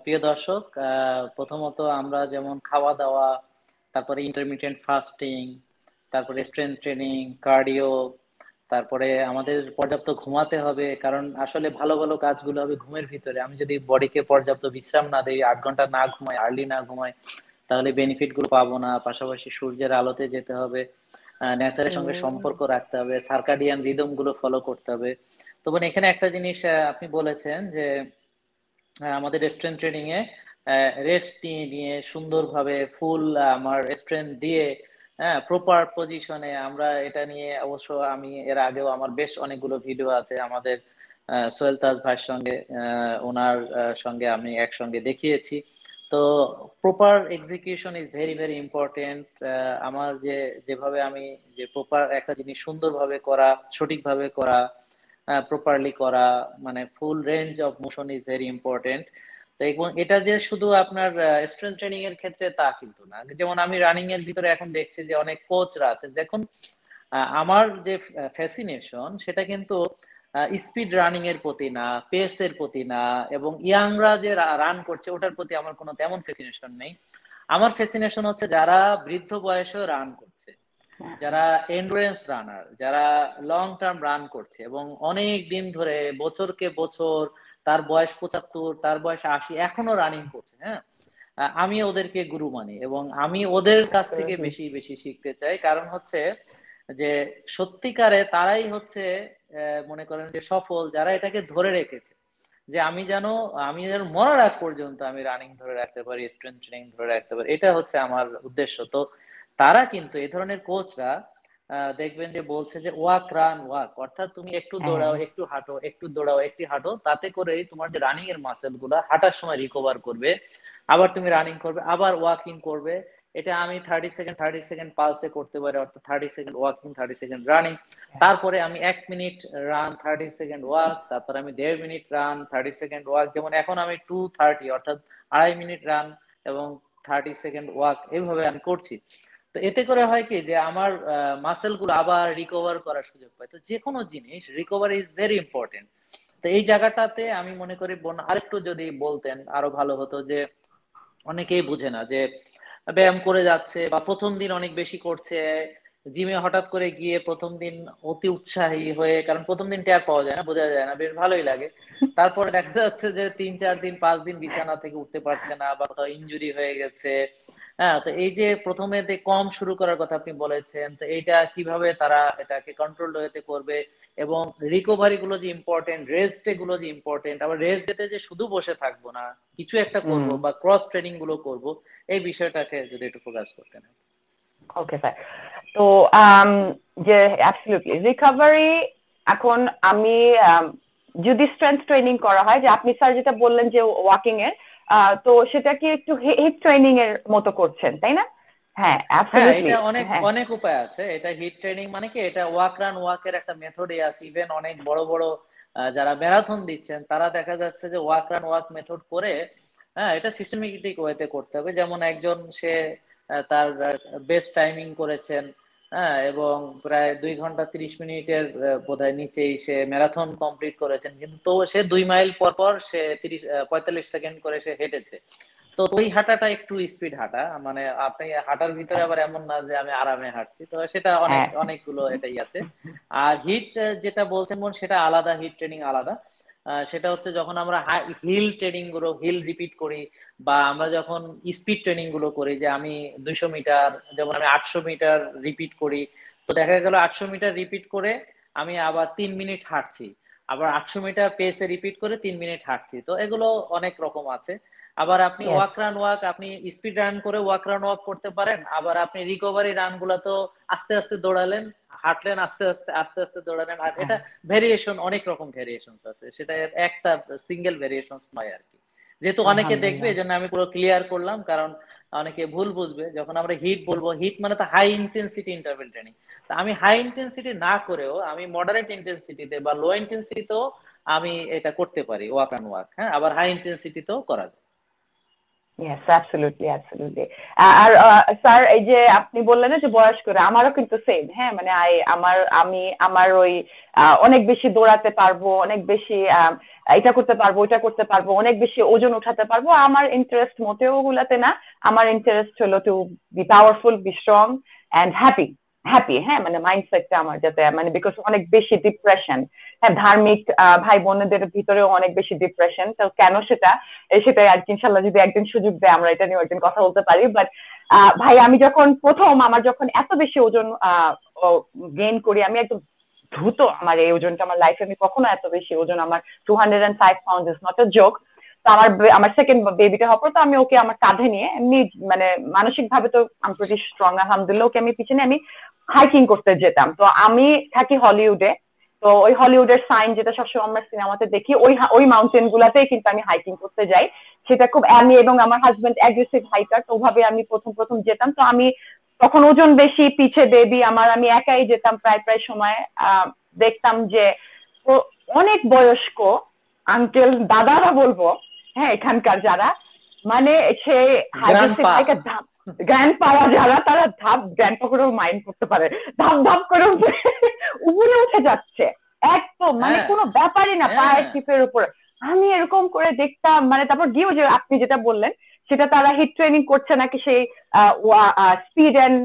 প্রিয় দর্শক প্রথমত আমরা যেমন খাওয়া দাওয়া তারপরে ইন্টারমিডিয়েন্ট ফাস্টিং তারপরে স্ট্রেংথ ট্রেনিং কার্ডিও তারপরে আমাদের পর্যাপ্ত ঘুমাতে হবে কারণ আসলে ভালো ভালো কাজগুলো হবে ঘুমের ভিতরে আমি যদি বডিকে পর্যাপ্ত বিশ্রাম না দেই আট ঘন্টা না ঘুমাই আর্লি না ঘুমাই তাহলে বেনিফিট গুলো পাবো না পাশাপাশি সূর্যের আলোতে যেতে হবে নেচারের সঙ্গে সম্পর্ক রাখতে হবে সার্কাডিয়ান রিদম গুলো ফলো করতে হবে তো মানে এখানে একটা জিনিস আপনি বলেছেন যে আমাদের রেস্টুরেন্ট ট্রেনিং এ রেস্ট নিয়ে সুন্দরভাবে ফুল আমার রেস্টুরেন্ট দিয়ে হ্যাঁ প্রপার পজিশনে আমরা এটা নিয়ে অবশ্য আমি এর আগেও আমার বেশ অনেকগুলো ভিডিও আছে আমাদের সোহেল তাজ ভাইয়ের সঙ্গে ওনার সঙ্গে আমি একসঙ্গে দেখিয়েছি তো proper execution is very very important আমার যে যেভাবে আমি যে প্রপার একটা জিনিস সুন্দরভাবে করা সঠিকভাবে করা প্রপারলি করা মানে full range of motion is very important এবং এটা যে শুধু আপনার স্ট্রেংথ ট্রেনিং এর ক্ষেত্রে তা কিন্তু না যেমন আমি রানিং এর ভিতরে এখন দেখছি যে অনেক কোচরা আছে দেখুন আমার যে ফ্যাসিনেশন সেটা কিন্তু স্পিড রানিং এর প্রতি না পেস এর প্রতি না এবং ইয়াংরা যে রান করছে ওটার প্রতি আমার কোনো তেমন ফ্যাসিনেশন নেই আমার ফ্যাসিনেশন হচ্ছে যারা বৃদ্ধ বয়সেও রান করছে হ্যাঁ। যারা এন্ডুরেন্স রানার যারা লং টার্ম রান করছে এবং অনেক দিন ধরে বছরকে বছর তার বয়স পঁচাত্তর তার বয়স আশি এখনো রানিং করছে হ্যাঁ আমি ওদেরকে গুরু মানি এবং আমি ওদের কাছ হ্যাঁ, থেকে হ্যাঁ। বেশি বেশি শিখতে চাই কারণ হচ্ছে যে সত্যিকারে তারাই হচ্ছে মনে করেন যে সফল যারা এটাকে ধরে রেখেছে যে আমি যেন আমি যেন মরার আগ পর্যন্ত আমি রানিং ধরে রাখতে পারি স্ট্রেংথ ট্রেনিং ধরে রাখতে পারি এটা হচ্ছে আমার উদ্দেশ্য তো তারা কিন্তু এ ধরনের কোচরা দেখবেন যে বলছে যে ওয়াক রান ওয়াক অর্থাৎ তুমি একটু হ্যাঁ। দৌড়াও একটু হাঁটো একটু দৌড়াও একটু হাঁটো তাতে করে তোমার যে রানিং এর মাসেল গুলা হাঁটার সময় রিকভার করবে আবার তুমি রানিং করবে আবার ওয়াকিং করবে এটা আমি থার্টি সেকেন্ড থার্টি সেকেন্ড পালসে করতে পারি অর্থাৎ thirty second walking thirty second running তারপরে আমি এক minute run thirty second walk তারপর আমি দেড় minute run thirty second walk যেমন এখন আমি টু থার্টি অর্থাৎ আড়াই মিনিট রান এবং থার্টি সেকেন্ড ওয়াক এইভাবে আমি করছি তো এতে করে হয় কি যে আমার মাসেল গুলো আবার রিকভার করার সুযোগ পায় তো যে কোনো জিনিস রিকভারি ইজ ভেরি ইম্পর্টেন্ট তো এই জায়গাটাতে আমি মনে করি বোন আরেকটু যদি বলতেন আরো ভালো হতো যে অনেকেই বুঝে না যে ব্যায়াম করে যাচ্ছে বা প্রথম দিন অনেক বেশি করছে জিমে হঠাৎ করে গিয়ে প্রথম দিন অতি উৎসাহী হয়ে কারণ প্রথম দিন ট্যার পাওয়া যায় না বোঝা যায় না বেশ ভালোই লাগে তারপরে দেখা যাচ্ছে যে তিন চার দিন পাঁচ দিন বিছানা থেকে উঠতে পারছে না বা কোথাও ইঞ্জুরি হয়ে গেছে হ্যাঁ তো এই যে প্রথমে কম শুরু করার কথা আপনি বলেছেন তো এইটা কিভাবে তারা এটাকে কন্ট্রোল হতে করবে এবং রিকভারি গুলো যে ইম্পর্টেন্ট রেস্ট গুলো যে ইম্পর্টেন্ট আবার রেস্ট ডেতে যে শুধু বসে থাকবো না কিছু একটা করব বা ক্রস ট্রেনিং গুলো করব এই বিষয়টাকে যদি একটু ফোকাস করতেন ওকে স্যার তো um, যে অ্যাবসলিউটলি রিকভারি এখন আমি um, যদি স্ট্রেংথ ট্রেনিং করা হয় যে আপনি স্যার যেটা বললেন যে ওয়াকিং এর তো সেটাকে একটু হিট ট্রেনিং এর মতো করছেন তাই না হ্যাঁ, হ্যাঁ এটা অনেক হ্যাঁ। অনেক উপায় আছে এটা হিট ট্রেনিং মানে কি এটা ওয়াক রান এর একটা মেথডে আছে ইভেন অনেক বড় বড় যারা ম্যারাথন দিচ্ছেন তারা দেখা যাচ্ছে যে ওয়াক রান ওয়াক মেথড করে হ্যাঁ এটা সিস্টেমেটিক ওয়েতে করতে হবে যেমন একজন সে তার বেস্ট টাইমিং করেছেন হ্যাঁ এবং প্রায় দুই ঘন্টা তিরিশ মিনিটের বোধহয় নিচেই সে ম্যারাথন কমপ্লিট করেছেন কিন্তু তো সে দুই মাইল পর পর সে তিরিশ পঁয়তাল্লিশ সেকেন্ড করে সে হেঁটেছে তো ওই হাঁটাটা একটু স্পিড হাঁটা মানে আপনি হাঁটার ভিতরে আবার এমন না যে আমি আরামে হাঁটছি তো সেটা অনেক হ্যাঁ। অনেকগুলো এটাই আছে আর হিট যেটা বলছেন মন সেটা আলাদা হিট ট্রেনিং আলাদা সেটা হচ্ছে যখন আমরা হিল ট্রেনিং গুলো হিল রিপিট করি বা আমরা যখন স্পিড ট্রেনিং গুলো করি যে আমি দুইশো মিটার যেমন আমি আটশো মিটার রিপিট করি তো দেখা গেল আটশো মিটার রিপিট করে আমি আবার তিন মিনিট হাঁটছি আবার আটশো মিটার পেসে রিপিট করে তিন মিনিট হাঁটছি তো এগুলো অনেক রকম আছে আবার আপনি ওয়াক রান ওয়াক আপনি স্পিড রান করে ওয়াক রান ওয়াক করতে পারেন আবার আপনি রিকভারি রান গুলা তো আস্তে আস্তে দৌড়ালেন হাঁটলেন আস্তে আস্তে আস্তে আস্তে দৌড়ালেন আর এটা ভেরিয়েশন হ্যাঁ। অনেক রকম ভেরিয়েশন আছে সেটা একটা সিঙ্গেল ভেরিয়েশন নয় আর কি যেহেতু হ্যাঁ, অনেকে হ্যাঁ, দেখবে এজন্য আমি পুরো ক্লিয়ার করলাম কারণ অনেকে ভুল বুঝবে যখন আমরা হিট বলবো হিট মানে তো হাই ইন্টেন্সিটি ইন্টারভেল ট্রেনিং তা আমি হাই ইন্টেন্সিটি না করেও আমি মডারেট ইন্টেন্সিটিতে বা লো ইন্টেন্সিটিতেও আমি এটা করতে পারি ওয়াক অ্যান্ড ওয়াক হ্যাঁ আবার হাই ইন্টেন্সিটিতেও করা যায় ইয়েস অ্যাবসলিউটলি অ্যাবসলিউটলি আর স্যার এই যে আপনি বললেন যে বয়স্করা আমারও কিন্তু সেম হ্যাঁ মানে আই আমার আমি আমার ওই অনেক বেশি দৌড়াতে পারবো অনেক বেশি এটা করতে পারবো ওটা করতে পারবো অনেক বেশি ওজন উঠাতে পারবো আমার ইন্টারেস্ট মোটেও গুলাতে না আমার ইন্টারেস্ট হলো to be powerful be strong and happy happy হ্যাঁ মানে মাইন্ডসেটটা আমার যাতে মানে বিকজ অনেক বেশি ডিপ্রেশন হ্যাঁ ধার্মিক ভাই বোনদের ভিতরে অনেক বেশি ডিপ্রেশন তো কেন সেটা সেটাই আর কি ইনশাল্লাহ যদি একদিন সুযোগ দেয় আমরা এটা নিয়ে একদিন কথা বলতে পারি বাট ভাই আমি যখন প্রথম আমার যখন এত বেশি ওজন গেইন করি আমি একদম দ্রুত আমার এই ওজনটা আমার লাইফে আমি কখনো এত বেশি ওজন আমার two hundred and five pound is not a joke আমার আমার সেকেন্ড বেবিটা হওয়ার পর তো আমি ওকে আমার কাঁধে নিয়ে এমনি মানে মানসিক ভাবে তো আমি প্রতি স্ট্রং আলহামদুলিল্লাহ ওকে আমি পিছনে আমি হাইকিং করতে যেতাম তো আমি থাকি হলিউডে তো ওই হলিউডের সাইন যেটা সবসময় আমরা সিনেমাতে দেখি ওই ওই মাউন্টেন গুলাতেই কিন্তু আমি হাইকিং করতে যাই সেটা খুব আমি এবং আমার হাজবেন্ড অ্যাগ্রেসিভ হাইকার তো ওভাবে আমি প্রথম প্রথম যেতাম তো আমি তখন ওজন বেশি পিছে বেবি আমার আমি একাই যেতাম প্রায় প্রায় সময় দেখতাম যে অনেক বয়স্ক আঙ্কেল দাদারা বলবো হ্যাঁ এখানকার যারা মানে সে হাইকার হাইকার জ্ঞান পাওয়া যারা তারা ধাপ জ্ঞানটা করেও মাইন্ড করতে পারে ধাপ ধাপ করে উপরে উঠে যাচ্ছে একদম মানে হ্যাঁ। কোনো ব্যাপারই না হ্যাঁ। পায়ের টিপের উপরে আমি এরকম করে দেখতাম মানে তারপর গিয়েও যে আপনি যেটা বললেন সেটা তারা হিট ট্রেনিং করছে নাকি সেই স্পিড অ্যান্ড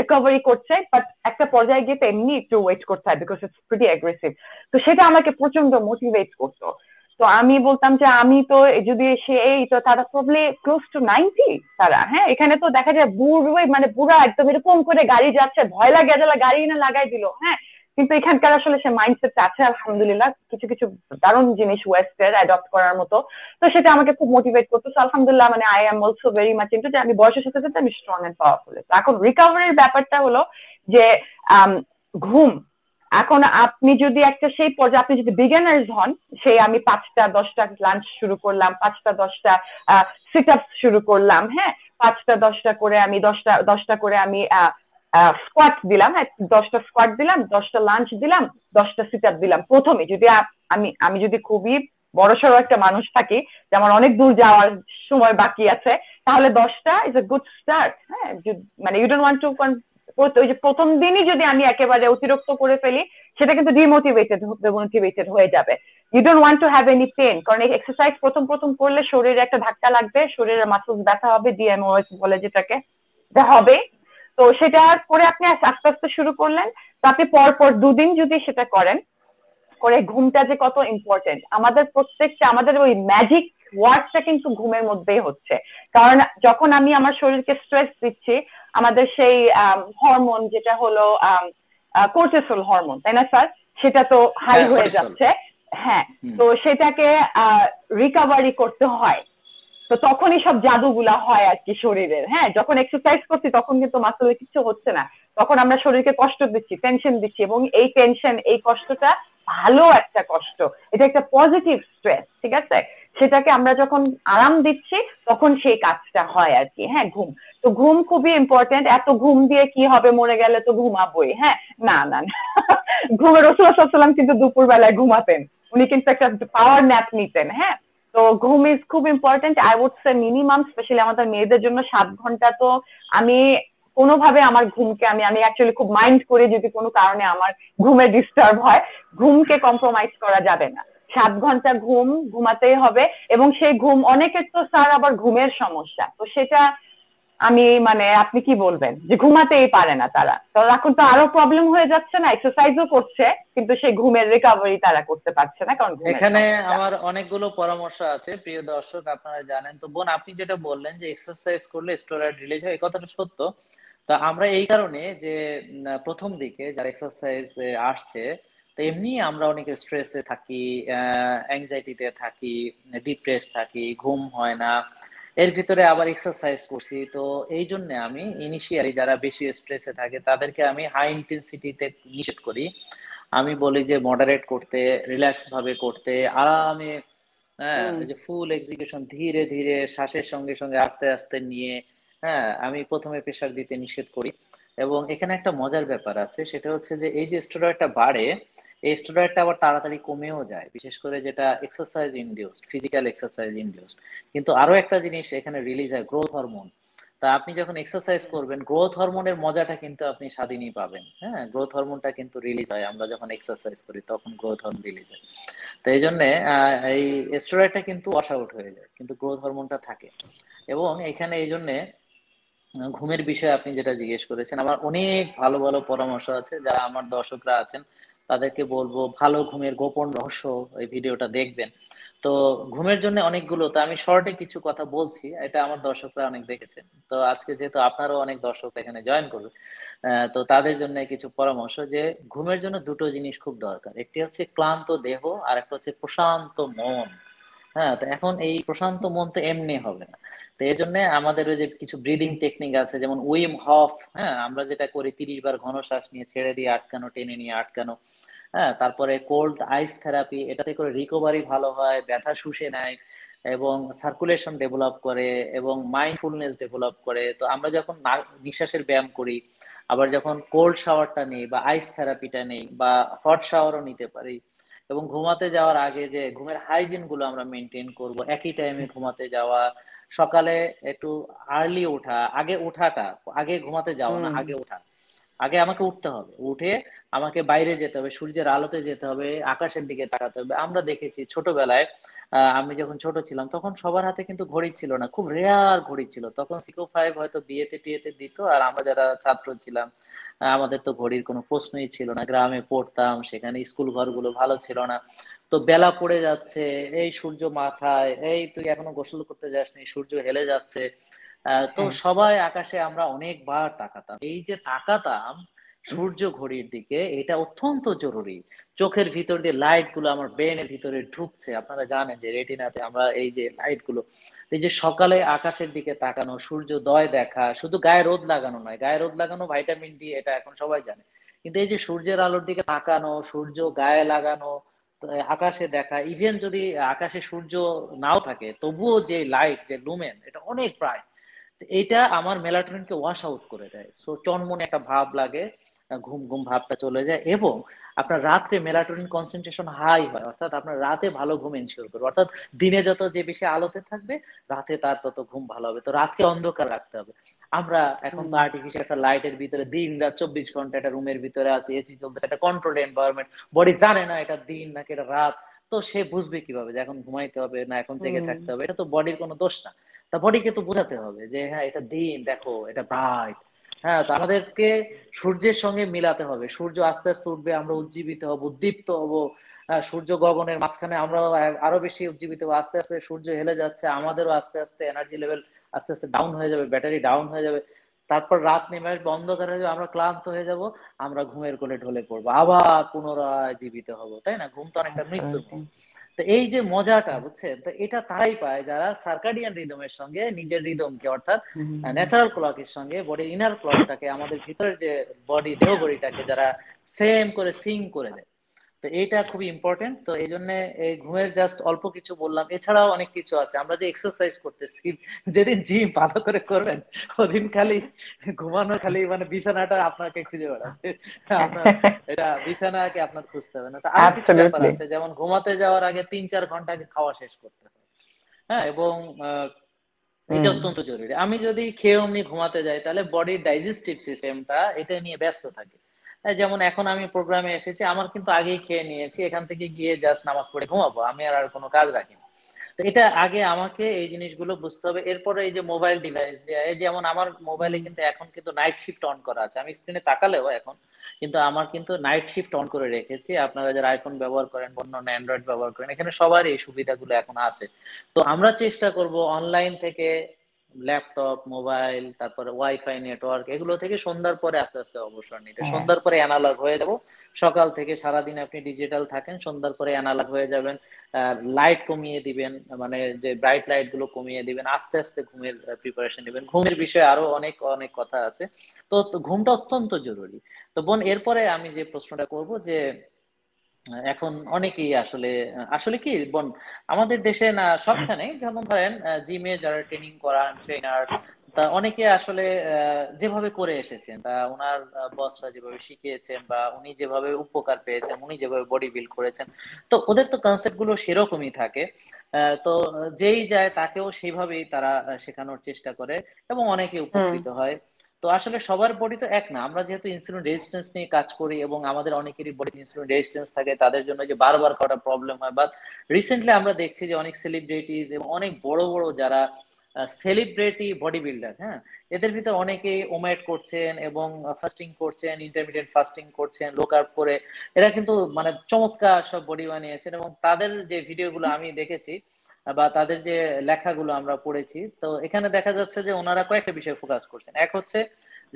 রিকভারি করছে বাট একটা পর্যায়ে গিয়ে তো এমনি একটু ওয়েট করতে হয় বিকজ ইটস প্রিটি অ্যাগ্রেসিভ তো সেটা আমাকে প্রচন্ড মোটিভেট করতো তো আমি বলতাম যে আমি তো যদি সে এই তো তারা প্রবলি ক্লোজ টু নাইনটি তারা হ্যাঁ এখানে তো দেখা যায় বুড়ো মানে বুড়া একদম এরকম করে গাড়ি যাচ্ছে ভয় লাগে যারা গাড়ি না লাগাই দিল হ্যাঁ কিন্তু এখানকার আসলে সে মাইন্ডসেট আছে আলহামদুলিল্লাহ কিছু কিছু দারুণ জিনিস ওয়েস্টের অ্যাডপ্ট করার মতো তো সেটা আমাকে খুব মোটিভেট করতো সো আলহামদুলিল্লাহ মানে I am also very much into যে আমি বয়সের সাথে সাথে আমি স্ট্রং অ্যান্ড পাওয়ারফুল এখন রিকভারির ব্যাপারটা হলো যে ঘুম এখন আপনি যদি একটা সেই পর্যায়ে আপনি যদি বিগিনার্স হন সেই আমি পাঁচটা দশটা লাঞ্চ শুরু করলাম পাঁচটা দশটা সিট আপ শুরু করলাম হ্যাঁ পাঁচটা দশটা করে আমি দশটা দশটা করে আমি স্কোয়াট দিলাম হ্যাঁ দশটা স্কোয়াট দিলাম দশটা লাঞ্চ দিলাম দশটা সিট আপ দিলাম প্রথমে যদি আমি আমি যদি খুবই বড় সড়ো একটা মানুষ থাকি যে আমার অনেক দূর যাওয়ার সময় বাকি আছে তাহলে দশটা ইজ এ গুড স্টার্ট হ্যাঁ মানে ইউ ডোন্ট ওয়ান্ট টু ওই যে প্রথম দিনই যদি আমি একেবারে অতিরিক্ত করে ফেলি সেটা কিন্তু ডিমোটিভেটেড মোটিভেটেড হয়ে যাবে you don't want to have any pain কারণ এই এক্সারসাইজ প্রথম প্রথম করলে শরীরে একটা ধাক্কা লাগবে শরীরের মাসলস ব্যথা হবে ডিএমওএস বলে যেটাকে যা হবে তো সেটা করে আপনি আস্তে আস্তে শুরু করলেন তাতে পরপর দুদিন যদি সেটা করেন করে ঘুমটা যে কত ইম্পর্টেন্ট আমাদের প্রত্যেকটা আমাদের ওই ম্যাজিক ওয়ার্ডটা কিন্তু ঘুমের মধ্যেই হচ্ছে কারণ যখন আমি আমার শরীরকে স্ট্রেস দিচ্ছি আমাদের সেই হরমোন যেটা হলো কোর্টিসল হরমোন তাই না স্যার সেটা তো হাই হ্যাঁ, হয়ে যাচ্ছে হ্যাঁ তো সেটাকে রিকাভারি করতে হয় তো তখনই সব জাদুগুলা হয় আর কি শরীরের হ্যাঁ যখন এক্সারসাইজ করছি তখন কিন্তু মাসলে কিছু হচ্ছে না তখন আমরা শরীরকে কষ্ট দিচ্ছি টেনশন দিচ্ছি এবং এই টেনশন এই কষ্টটা ভালো একটা কষ্ট এটা একটা পজিটিভ স্ট্রেস ঠিক আছে সেটাকে আমরা যখন আরাম দিচ্ছি তখন সেই কাজটা হয় আর কি হ্যাঁ ঘুম তো ঘুম খুবই ইম্পর্টেন্ট এত ঘুম দিয়ে কি হবে মরে গেলে তো ঘুমাবোই হ্যাঁ না না না ঘুমে রসুল সাল্লাম কিন্তু দুপুর বেলায় ঘুমাতেন উনি কিন্তু একটা পাওয়ার ম্যাপ নিতেন হ্যাঁ তো ঘুম ইজ খুব important I would say minimum specially আমাদের মেয়েদের জন্য সাত ঘন্টা তো আমি কোনোভাবে আমার ঘুমকে আমি আমি অ্যাকচুয়ালি খুব মাইন্ড করি যদি কোনো কারণে আমার ঘুমে ডিস্টার্ব হয় ঘুমকে কম্প্রোমাইজ করা যাবে না সাত ঘন্টা ঘুম ঘুমাতেই হবে এবং সেই ঘুম অনেকের তো স্যার আবার ঘুমের সমস্যা তো সেটা আমি মানে আপনি কি বলবেন যে ঘুমাতেই পারে না তারা কারণ এখন তো আরো প্রবলেম হয়ে যাচ্ছে না এক্সারসাইজও করছে কিন্তু সেই ঘুমের রিকভারি তারা করতে পারছে না কারণ এখানে আমার অনেকগুলো পরামর্শ আছে প্রিয় দর্শক আপনারা জানেন তো বোন আপনি যেটা বললেন যে এক্সারসাইজ করলে স্টোরাইড রিলিজ হয় এই কথাটা সত্য তো আমরা এই কারণে যে প্রথম দিকে যারা এক্সারসাইজ আসছে তো এমনি আমরা অনেকে স্ট্রেসে থাকি অ্যাংজাইটিতে থাকি ডিপ্রেস থাকি ঘুম হয় না এর ভিতরে আবার এক্সারসাইজ করছি তো এই জন্য আমি ইনিশিয়ালি যারা বেশি স্ট্রেসে থাকে তাদেরকে আমি হাই ইন্টেন্সিটিতে নিষেধ করি আমি বলি যে মডারেট করতে রিল্যাক্স ভাবে করতে আরামে হ্যাঁ যে ফুল এক্সিকিউশন ধীরে ধীরে শ্বাসের সঙ্গে সঙ্গে আস্তে আস্তে নিয়ে হ্যাঁ আমি প্রথমে প্রেশার দিতে নিষেধ করি এবং এখানে একটা মজার ব্যাপার আছে সেটা হচ্ছে যে এই যে স্টেরয়েডটা বাড়ে এই আবার তাড়াতাড়ি কমেও যায় বিশেষ করে যেটা exercise induced physical exercise induced কিন্তু আরো একটা জিনিস এখানে রিলিজ হয় গ্রোথ হরমোন তা আপনি যখন এক্সারসাইজ করবেন গ্রোথ হরমোনের মজাটা কিন্তু আপনি স্বাধীনই পাবেন হ্যাঁ গ্রোথ হরমোনটা কিন্তু রিলিজ হয় আমরা যখন এক্সারসাইজ করি তখন গ্রোথ হরমোন রিলিজ হয় তো এই জন্য এই স্টেরয়েডটা কিন্তু ওয়াশ আউট হয়ে যায় কিন্তু গ্রোথ হরমোনটা থাকে এবং এখানে এই জন্যে ঘুমের বিষয়ে আপনি যেটা জিজ্ঞেস করেছেন আমার অনেক ভালো ভালো পরামর্শ আছে যারা আমার দর্শকরা আছেন তাদেরকে বলবো ভালো ঘুমের গোপন রহস্য এই ভিডিওটা দেখবেন তো ঘুমের জন্য অনেকগুলো তো আমি শর্টে কিছু কথা বলছি এটা আমার দর্শকরা অনেক দেখেছেন তো আজকে যেহেতু আপনারও অনেক দর্শক এখানে জয়েন করবে তো তাদের জন্য কিছু পরামর্শ যে ঘুমের জন্য দুটো জিনিস খুব দরকার একটি হচ্ছে ক্লান্ত দেহ আর একটা হচ্ছে প্রশান্ত মন হ্যাঁ তো এখন এই প্রশান্ত মন তো এমনি হবে না তো এই জন্য আমাদের ওই যে কিছু ব্রিদিং টেকনিক আছে যেমন উইম হফ হ্যাঁ আমরা যেটা করি তিরিশ বার ঘন শ্বাস নিয়ে ছেড়ে দিয়ে আটকানো টেনে নিয়ে আটকানো হ্যাঁ তারপরে কোল্ড আইস থেরাপি এটাতে করে রিকভারি ভালো হয় ব্যথা শুষে নেয় এবং সার্কুলেশন ডেভেলপ করে এবং মাইন্ডফুলনেস ডেভেলপ করে তো আমরা যখন নিঃশ্বাসের ব্যায়াম করি আবার যখন কোল্ড শাওয়ারটা নেই বা আইস থেরাপিটা নেই বা হট শাওয়ারও নিতে পারি এবং ঘুমাতে যাওয়ার আগে যে ঘুমের হাইজিন গুলো আমরা মেনটেন করব একই টাইমে ঘুমাতে যাওয়া সকালে একটু আর্লি ওঠা আগে ওঠাটা আগে ঘুমাতে যাওয়া না আগে ওঠা আগে আমাকে উঠতে হবে উঠে আমাকে বাইরে যেতে হবে সূর্যের আলোতে যেতে হবে আকাশের দিকে তাকাতে হবে আমরা দেখেছি ছোটবেলায় আমি যখন ছোট ছিলাম তখন সবার হাতে কিন্তু ঘড়ি ছিল না খুব রেয়ার ঘড়ি ছিল তখন সিকো ফাইভ হয়তো বিয়েতে টিয়েতে দিত আর আমরা যারা ছাত্র ছিলাম আমাদের তো ঘড়ির কোনো প্রশ্নই ছিল না গ্রামে পড়তাম সেখানে স্কুল ঘরগুলো ভালো ছিল না তো বেলা পড়ে যাচ্ছে এই সূর্য মাথায় এই তুই এখনো গোসল করতে যাস নি সূর্য হেলে যাচ্ছে তো সবাই আকাশে আমরা অনেকবার তাকাতাম এই যে তাকাতাম সূর্য ঘড়ির দিকে এটা অত্যন্ত জরুরি চোখের ভিতর দিয়ে লাইট গুলো আমার ব্রেনের ভিতরে ঢুকছে আপনারা জানেন যে রেটিনাতে আমরা এই যে লাইট গুলো আহ এই যে সকালে আকাশের দিকে তাকানো সূর্য দয় দেখা শুধু গায়ে রোদ লাগানো নয় গায়ে রোদ লাগানো ভাইটামিন ডি এটা এখন সবাই জানে কিন্তু এই যে সূর্যের আলোর দিকে তাকানো সূর্য গায়ে লাগানো আকাশে দেখা ইভেন যদি আকাশে সূর্য নাও থাকে তবুও যে লাইট যে লুমেন এটা অনেক প্রায় এটা আমার মেলাটনকে ওয়াশ আউট করে দেয় সো চনমনে একটা ভাব লাগে ঘুম ঘুম ভাবটা চলে যায় এবং আপনার রাত্রে মেলাটোনিন কনসেন্ট্রেশন হাই হয় অর্থাৎ আপনার রাতে ভালো ঘুম এনশিওর করবে অর্থাৎ দিনে যত যে বেশি আলোতে থাকবে রাতে তার তত ঘুম ভালো হবে তো রাতকে অন্ধকার রাখতে হবে আমরা এখন তো আর্টিফিশিয়াল একটা লাইটের ভিতরে দিন রাত চব্বিশ ঘন্টা একটা রুমের ভিতরে আছে এসি চলতেছে একটা কন্ট্রোল এনভায়রনমেন্ট বডি জানে না এটা দিন নাকি এটা রাত তো সে বুঝবে কিভাবে যে এখন ঘুমাইতে হবে না এখন জেগে থাকতে হবে এটা তো বডির কোনো দোষ না তা বডিকে তো বোঝাতে হবে যে হ্যাঁ এটা দিন দেখো এটা ব্রাইট হ্যাঁ তো আমাদেরকে সূর্যের সঙ্গে মিলাতে হবে সূর্য আস্তে আস্তে উঠবে আমরা উজ্জীবিত হব উদ্দীপ্ত হব সূর্য গগনের মাঝখানে আমরা আরো বেশি উজ্জীবিত হবো আস্তে আস্তে সূর্য হেলে যাচ্ছে আমাদেরও আস্তে আস্তে এনার্জি লেভেল আস্তে আস্তে ডাউন হয়ে যাবে ব্যাটারি ডাউন হয়ে যাবে তারপর রাত নেমে আসবে অন্ধকার হয়ে যাবে আমরা ক্লান্ত হয়ে যাব আমরা ঘুমের কোলে ঢলে পড়বো আবার পুনরায় জীবিত হব তাই না ঘুম তো অনেকটা মৃত্যুর তো এই যে মজাটা বুঝছেন তো এটা তারাই পায় যারা সার্কাডিয়ান রিদমের সঙ্গে নিজের রিদমকে অর্থাৎ ন্যাচারাল ক্লকের সঙ্গে বডির ইনার ক্লকটাকে আমাদের ভিতরের যে বডি দেহঘড়িটাকে যারা সেম করে সিং করে দেয় তো এইটা খুব ইম্পর্টেন্ট তো এই জন্য এই ঘুমের জাস্ট অল্প কিছু বললাম এছাড়াও অনেক কিছু আছে আমরা যে এক্সারসাইজ করতেছি যেদিন জিম ভালো করে করবেন ওদিন খালি ঘুমানো খালি মানে বিছানাটা আপনাকে খুঁজে বেড়াবে এটা বিছানাকে আপনার খুঁজতে হবে না তো আর কিছু ব্যাপার আছে যেমন ঘুমাতে যাওয়ার আগে তিন চার ঘন্টা আগে খাওয়া শেষ করতে হবে হ্যাঁ এবং এটা অত্যন্ত জরুরি আমি যদি খেয়ে অমনি ঘুমাতে যাই তাহলে বডির ডাইজেস্টিভ সিস্টেমটা এটা নিয়ে ব্যস্ত থাকে যেমন এখন আমি প্রোগ্রামে এসেছি আমার কিন্তু আগেই খেয়ে নিয়েছি এখান থেকে গিয়ে জাস্ট নামাজ পড়ে ঘুমাবো আমি আর আর কোনো কাজ রাখি তো এটা আগে আমাকে এই জিনিসগুলো বুঝতে হবে এরপরে এই যে মোবাইল ডিভাইস যেমন আমার মোবাইলে কিন্তু এখন কিন্তু নাইট শিফট অন করা আছে আমি স্ক্রিনে তাকালেও এখন কিন্তু আমার কিন্তু নাইট শিফট অন করে রেখেছি আপনারা যারা আইফোন ব্যবহার করেন অন্য অ্যান্ড্রয়েড ব্যবহার করেন এখানে সবারই এই সুবিধাগুলো এখন আছে তো আমরা চেষ্টা করব অনলাইন থেকে ল্যাপটপ মোবাইল তারপরে ওয়াইফাই নেটওয়ার্ক এগুলো থেকে সন্ধ্যার পরে আস্তে আস্তে অবসর নিতে হ্যাঁ। সন্ধ্যার পরে অ্যানালগ হয়ে যাব সকাল থেকে সারাদিন আপনি ডিজিটাল থাকেন সন্ধ্যার পরে অ্যানালগ হয়ে যাবেন লাইট কমিয়ে দিবেন মানে যে ব্রাইট লাইট গুলো কমিয়ে দিবেন আস্তে আস্তে ঘুমের প্রিপারেশন নেবেন ঘুমের বিষয়ে আরো অনেক অনেক কথা আছে তো ঘুমটা অত্যন্ত জরুরি তো বোন এরপরে আমি যে প্রশ্নটা করব যে এখন অনেকেই আসলে আসলে কি বোন আমাদের দেশে না সবখানে যেমন ধরেন জিমে যারা ট্রেনিং করান ট্রেনার তা অনেকে আসলে যেভাবে করে এসেছেন তা ওনার বসরা যেভাবে শিখিয়েছেন বা উনি যেভাবে উপকার পেয়েছেন উনি যেভাবে বডি বিল্ড করেছেন তো ওদের তো কনসেপ্ট গুলো সেরকমই থাকে তো যেই যায় তাকেও সেইভাবেই তারা শেখানোর চেষ্টা করে এবং অনেকে উপকৃত হয় তো আসলে সবার বডি তো এক না আমরা যেহেতু ইনসুলিন রেজিস্ট্যান্স নিয়ে কাজ করি এবং আমাদের অনেকেরই বডি ইনসুলিন রেজিস্ট্যান্স থাকে তাদের জন্য যে বারবার কটা প্রবলেম হয় বাট রিসেন্টলি আমরা দেখছি যে অনেক সেলিব্রিটিজ এবং অনেক বড় বড় যারা সেলিব্রিটি বডি বিল্ডার হ্যাঁ এদের ভিতরে অনেকে ওমেট করছেন এবং ফাস্টিং করছেন ইন্টারমিডিয়েট ফাস্টিং করছেন লোক আপ করে এরা কিন্তু মানে চমৎকার সব বডি বানিয়েছেন এবং তাদের যে ভিডিওগুলো আমি দেখেছি বা তাদের যে লেখাগুলো আমরা পড়েছি তো এখানে দেখা যাচ্ছে যে ওনারা কয়েকটা বিষয় ফোকাস করছেন এক হচ্ছে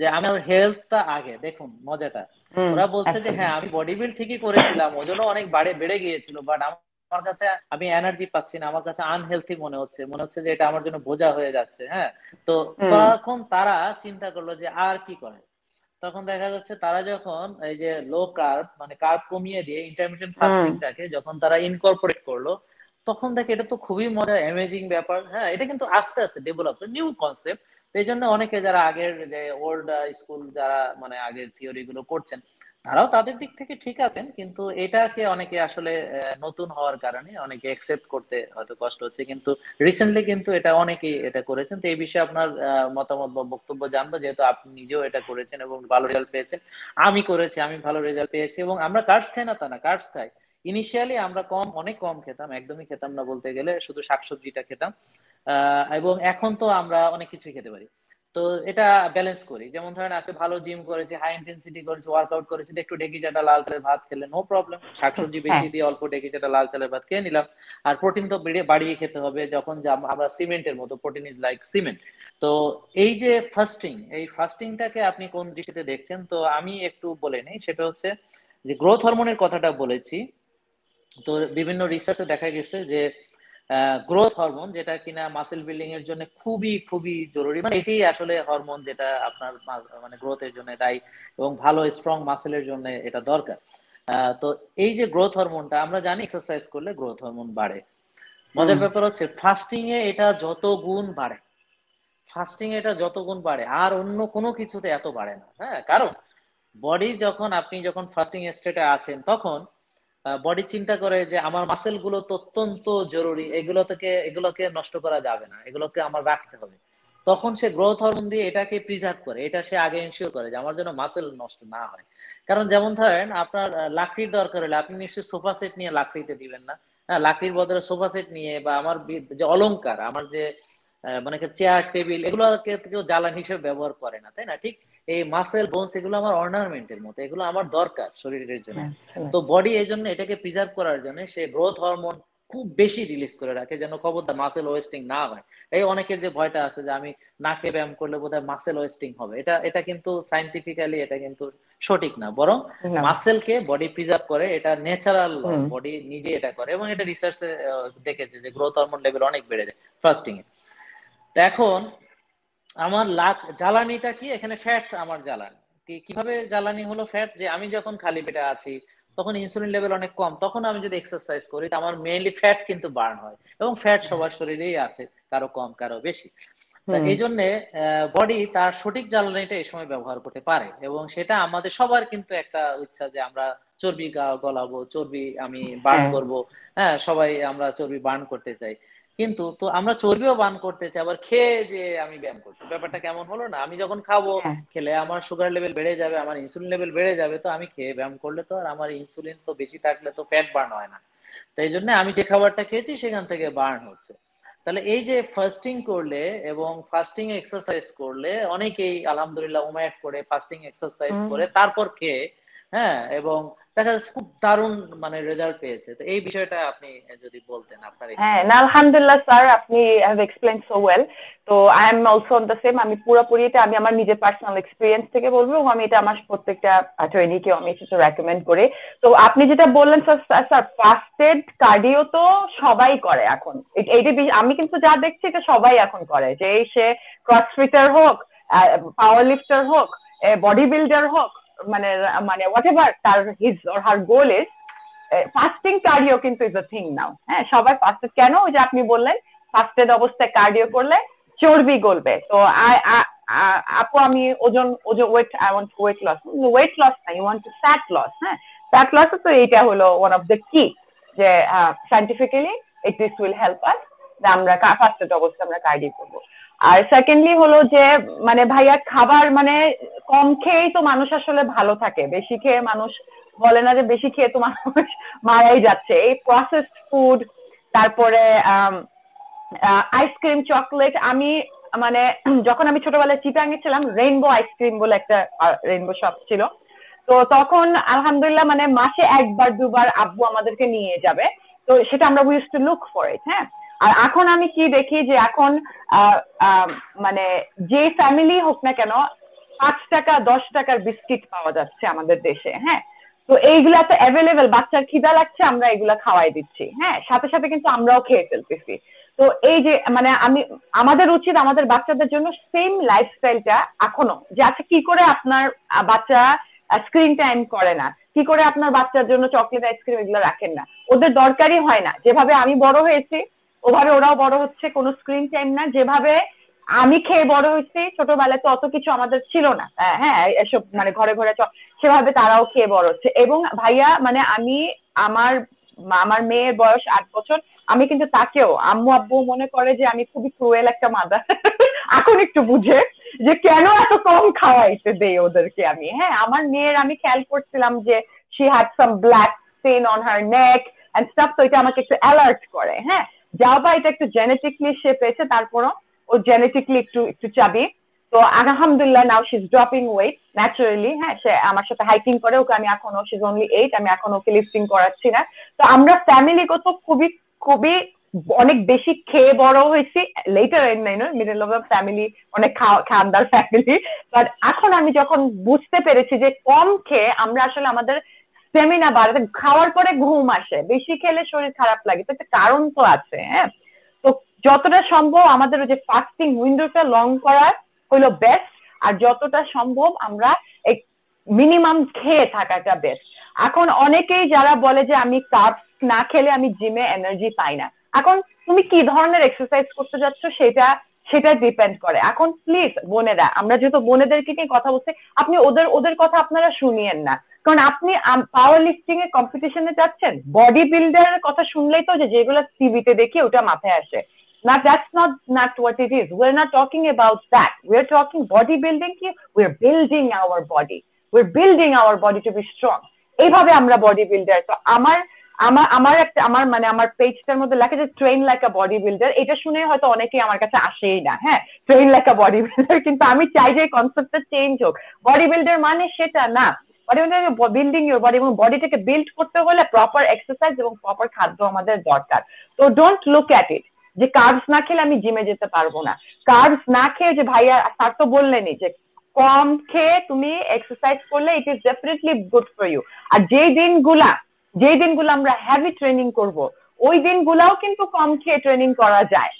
যে আমার হেলথটা আগে দেখুন মজাটা ওরা বলছে যে হ্যাঁ আমি বডি বিল্ড ঠিকই করেছিলাম ওজনও অনেক বাড়ে বেড়ে গিয়েছিল বাট আমার কাছে আমি এনার্জি পাচ্ছি না আমার কাছে আনহেলথি মনে হচ্ছে মনে হচ্ছে যে এটা আমার জন্য বোঝা হয়ে যাচ্ছে হ্যাঁ তো তখন তারা চিন্তা করলো যে আর কি করে তখন দেখা যাচ্ছে তারা যখন এই যে লো কার্ব মানে কার্ব কমিয়ে দিয়ে ইন্টারমিডিয়েট ফাস্টিংটাকে যখন তারা ইনকর্পোরেট করলো তখন দেখে এটা তো খুবই মজা অ্যামেজিং ব্যাপার হ্যাঁ এটা কিন্তু আস্তে আস্তে ডেভেলপ নিউ কনসেপ্ট এই জন্য অনেকে যারা আগের যে ওল্ড স্কুল যারা মানে আগের থিওরি গুলো করছেন তারাও তাদের দিক থেকে ঠিক আছেন কিন্তু এটাকে অনেকে আসলে নতুন হওয়ার কারণে অনেকে অ্যাকসেপ্ট করতে হয়তো কষ্ট হচ্ছে কিন্তু রিসেন্টলি কিন্তু এটা অনেকে এটা করেছেন তো এই বিষয়ে আপনার মতামত বা বক্তব্য জানবো যেহেতু আপনি নিজেও এটা করেছেন এবং ভালো রেজাল্ট পেয়েছেন আমি করেছি আমি ভালো রেজাল্ট পেয়েছি এবং আমরা কার্স খাই না তা না কার্স খাই ইনিশিয়ালি আমরা কম অনেক কম খেতাম একদমই খেতাম না বলতে গেলে শুধু শাকসবজিটা খেতাম এবং এখন তো আমরা অনেক কিছুই খেতে পারি তো এটা ব্যালেন্স করি যেমন ধরেন আজকে ভালো জিম করেছি হাই ইন্টেন্সিটি করেছি ওয়ার্কআউট করেছি একটু ঢেকি চাটা লাল চালের ভাত খেলে নো প্রবলেম হ্যাঁ। শাকসবজি বেশি দিয়ে অল্প ঢেকি চাটা লাল চালের ভাত খেয়ে নিলাম আর প্রোটিন তো বেড়ে বাড়িয়ে খেতে হবে যখন আমরা সিমেন্টের মতো প্রোটিন ইজ লাইক সিমেন্ট তো এই যে ফাস্টিং এই ফাস্টিংটাকে আপনি কোন দৃষ্টিতে দেখছেন তো আমি একটু বলে নেই সেটা হচ্ছে যে গ্রোথ হরমোনের কথাটা বলেছি তো বিভিন্ন রিসার্চে দেখা গেছে যে গ্রোথ হরমোন যেটা কিনা মাসেল বিল্ডিং এর জন্য খুবই খুবই জরুরি মানে এটি আসলে হরমোন যেটা আপনার মানে গ্রোথের জন্য দায়ী এবং ভালো স্ট্রং মাসেলের জন্য এটা দরকার তো এই যে গ্রোথ হরমোনটা আমরা জানি এক্সারসাইজ করলে গ্রোথ হরমোন বাড়ে মজার ব্যাপার হচ্ছে ফাস্টিং এ এটা যত গুণ বাড়ে ফাস্টিং এটা যত গুণ বাড়ে আর অন্য কোনো কিছুতে এত বাড়ে না হ্যাঁ কারণ বডি যখন আপনি যখন ফাস্টিং স্টেটে আছেন তখন বডি চিন্তা করে যে আমার মাসেল গুলো তো অত্যন্ত জরুরি এগুলো থেকে এগুলোকে নষ্ট করা যাবে না এগুলোকে আমার রাখতে হবে তখন সে গ্রোথ হরমোন দিয়ে এটাকে প্রিজার্ভ করে এটা সে আগে ইনশিওর করে যে আমার জন্য মাসেল নষ্ট না হয় কারণ যেমন ধরেন আপনার লাকড়ির দরকার হলে আপনি নিশ্চয়ই সোফা সেট নিয়ে লাকড়িতে দিবেন না হ্যাঁ লাকড়ির বদলে সোফা সেট নিয়ে বা আমার যে অলংকার আমার যে মানে চেয়ার টেবিল এগুলো কেউ জ্বালানি হিসেবে ব্যবহার করে না তাই না ঠিক এই মাসেল বোনস এগুলো আমার অর্নামেন্টের মতো এগুলো আমার দরকার শরীরের জন্য হ্যাঁ, হ্যাঁ। তো বডি এই জন্য এটাকে প্রিজার্ভ করার জন্য সে গ্রোথ হরমোন খুব বেশি রিলিজ করে রাখে যেন খবরদার মাসেল ওয়েস্টিং না হয় এই অনেকের যে ভয়টা আছে যে আমি নাকে ব্যায়াম করলে বোধ হয় মাসেল ওয়েস্টিং হবে এটা এটা কিন্তু সাইন্টিফিক্যালি এটা কিন্তু সঠিক না বরং মাসেলকে বডি প্রিজার্ভ করে এটা ন্যাচারাল বডি নিজে এটা করে এবং এটা রিসার্চে দেখেছে যে গ্রোথ হরমোন লেভেল অনেক বেড়ে যায় ফাস্টিং এ এখন আমার লাখ জ্বালানিটা কি এখানে ফ্যাট আমার জ্বালানি কিভাবে জ্বালানি হলো ফ্যাট যে আমি যখন খালি পেটে আছি তখন ইনসুলিন লেভেল অনেক কম তখন আমি যদি এক্সারসাইজ করি আমার মেইনলি ফ্যাট কিন্তু বার্ন হয় এবং ফ্যাট সবার শরীরেই আছে কারো কম কারো বেশি এই জন্য বডি তার সঠিক জ্বালানিটা এই সময় ব্যবহার করতে পারে এবং সেটা আমাদের সবার কিন্তু একটা ইচ্ছা যে আমরা চর্বি গলাবো চর্বি আমি বার্ন করব হ্যাঁ সবাই আমরা চর্বি বার্ন করতে চাই কিন্তু তো আমরা চর্বিও বান করতে চাই আবার খেয়ে যে আমি ব্যায়াম করছি ব্যাপারটা কেমন হলো না আমি যখন খাবো হ্যাঁ। খেলে আমার সুগার লেভেল বেড়ে যাবে আমার ইনসুলিন লেভেল বেড়ে যাবে তো আমি খেয়ে ব্যায়াম করলে তো আর আমার ইনসুলিন তো বেশি থাকলে তো ফ্যাট বার্ন হয় না তাই জন্য আমি যে খাবারটা খেয়েছি সেখান থেকে বার্ন হচ্ছে তাহলে এই যে ফাস্টিং করলে এবং ফাস্টিং এক্সারসাইজ করলে অনেকেই আলহামদুলিল্লাহ উমায়াট করে ফাস্টিং এক্সারসাইজ করে তারপর খেয়ে হ্যাঁ এবং দেখা যাচ্ছে খুব দারুণ মানে রেজাল্ট পেয়েছে তো এই বিষয়টা আপনি যদি বলতেন আপনার হ্যাঁ না আলহামদুলিল্লাহ স্যার আপনি হ্যাভ সো ওয়েল তো I am also on the same আমি পুরোপুরি এটা আমি আমার নিজের পার্সোনাল এক্সপিরিয়েন্স থেকে বলবো এবং আমি এটা আমার প্রত্যেকটা ট্রেনিকে আমি রেকমেন্ড করি তো আপনি যেটা বললেন স্যার স্যার এড কার্ডিও তো সবাই করে এখন এইটা আমি কিন্তু যা দেখছি এটা সবাই এখন করে যে সে ক্রসফিটার হোক পাওয়ার লিফটার হোক বডি বিল্ডার হোক মানে মানে হোয়াট তার his or her goal is fasting cardio কিন্তু ইজ আ থিং নাও হ্যাঁ সবাই ফাস্টেড কেন ওই যে আপনি বললেন ফাস্টেড অবস্থায় কার্ডিও করলে চর্বি গলবে তো আপু আমি ওজন ওজন weight I want weight loss weight loss না you want to fat loss হ্যাঁ ফ্যাট লস তো এইটা হলো ওয়ান অফ দ্য কি যে scientifically it is will help us আমরা ফার্স্ট অবস্থা আমরা কার্ডিও করবো আর সেকেন্ডলি হলো যে মানে ভাইয়া খাবার মানে কম খেয়েই তো মানুষ আসলে ভালো থাকে বেশি খেয়ে মানুষ বলে না যে বেশি খেয়ে তো মানুষ মারাই যাচ্ছে এই প্রসেসড ফুড তারপরে আইসক্রিম চকলেট আমি মানে যখন আমি ছোটবেলায় চিটাঙ্গে ছিলাম রেইনবো আইসক্রিম বলে একটা রেইনবো শপ ছিল তো তখন আলহামদুলিল্লাহ মানে মাসে একবার দুবার আব্বু আমাদেরকে নিয়ে যাবে তো সেটা আমরা wish to look for it হ্যাঁ আর এখন আমি কি দেখি যে এখন মানে যে ফ্যামিলি হোক না কেন পাঁচ টাকা দশ টাকার বিস্কিট পাওয়া যাচ্ছে আমাদের দেশে হ্যাঁ তো এইগুলা তো অ্যাভেলেবেল বাচ্চার খিদা লাগছে আমরা এগুলা খাওয়াই দিচ্ছি হ্যাঁ সাথে সাথে কিন্তু আমরাও খেয়ে ফেলতেছি তো এই যে মানে আমি আমাদের উচিত আমাদের বাচ্চাদের জন্য সেম লাইফস্টাইলটা এখনো যে আচ্ছা কি করে আপনার বাচ্চা স্ক্রিন টাইম করে না কি করে আপনার বাচ্চার জন্য চকলেট আইসক্রিম এগুলো রাখেন না ওদের দরকারই হয় না যেভাবে আমি বড় হয়েছি ওভাবে ওরাও বড় হচ্ছে কোনো স্ক্রিন টাইম না যেভাবে আমি খেয়ে বড় হয়েছি ছোটবেলায় তো অত কিছু আমাদের ছিল না হ্যাঁ এসব মানে ঘরে ঘরে সেভাবে তারাও খেয়ে বড় হচ্ছে এবং ভাইয়া মানে আমি আমার আমার মেয়ের বয়স আট বছর আমি কিন্তু তাকেও আম্মু আব্বু মনে করে যে আমি খুবই ক্রুয়েল একটা মাদার এখন একটু বুঝে যে কেন এত কম খাওয়াইতে দেই ওদেরকে আমি হ্যাঁ আমার মেয়ের আমি খেয়াল করছিলাম যে she had some black stain on her neck and stuff তো এটা আমাকে একটু অ্যালার্ট করে হ্যাঁ যা বা এটা একটু জেনেটিকলি সে পেয়েছে তারপরও ও জেনেটিকলি একটু একটু চাবি তো আলহামদুলিল্লাহ now she is dropping weight naturally হ্যাঁ সে আমার সাথে হাইকিং করে ওকে আমি এখনো শি ইজ অনলি এইট আমি এখনো ওকে লিফটিং করাচ্ছি না তো আমরা ফ্যামিলিগত খুবই খুবই অনেক বেশি খেয়ে বড় হয়েছি লেটার এন নাই মিডল অফ ফ্যামিলি অনেক খানদার ফ্যামিলি বাট এখন আমি যখন বুঝতে পেরেছি যে কম খেয়ে আমরা আসলে আমাদের স্টেমিনা বাড়ে খাওয়ার পরে ঘুম আসে বেশি খেলে শরীর খারাপ লাগে তো একটা কারণ তো আছে হ্যাঁ তো যতটা সম্ভব আমাদের ওই যে ফাস্টিং উইন্ডোটা লং করার হইলো বেস্ট আর যতটা সম্ভব আমরা মিনিমাম খেয়ে থাকাটা বেস্ট এখন অনেকেই যারা বলে যে আমি কাপ না খেলে আমি জিমে এনার্জি পাই না এখন তুমি কি ধরনের এক্সারসাইজ করতে যাচ্ছ সেটা সেটা ডিপেন্ড করে এখন প্লিজ বোনেরা আমরা যেহেতু বোনেদেরকে নিয়ে কথা বলছি আপনি ওদের ওদের কথা আপনারা শুনিয়েন না কারণ আপনি পাওয়ার লিফটিং এর কম্পিটিশনে যাচ্ছেন বডি এর কথা শুনলেই তো যেগুলো টিভিতে দেখি ওটা মাথায় আসে না that's not not what it is we are not talking about that we are talking body building কি we are building our body we are building our body to be strong এইভাবে আমরা বডি বিল্ডার তো আমার আমার আমার একটা আমার মানে আমার পেজটার মধ্যে লেখে যে train like a body builder এটা শুনে হয়তো অনেকেই আমার কাছে আসেই না হ্যাঁ train like a body builder কিন্তু আমি চাই যে কনসেপ্টটা চেঞ্জ হোক বডি বিল্ডার মানে সেটা না বডি মানে বিল্ডিং ইউর বডি এবং বডিটাকে বিল্ড করতে হলে প্রপার এক্সারসাইজ এবং প্রপার খাদ্য আমাদের দরকার তো ডোন্ট লুক অ্যাট ইট যে কার্বস না খেলে আমি জিমে যেতে পারবো না কার্বস না খেয়ে যে ভাইয়া স্যার তো বললেনি যে কম খেয়ে তুমি এক্সারসাইজ করলে it is definitely good for you আর যেই দিনগুলা যেই দিনগুলো আমরা হ্যাভি ট্রেনিং করব ওই দিনগুলাও কিন্তু কম খেয়ে ট্রেনিং করা যায়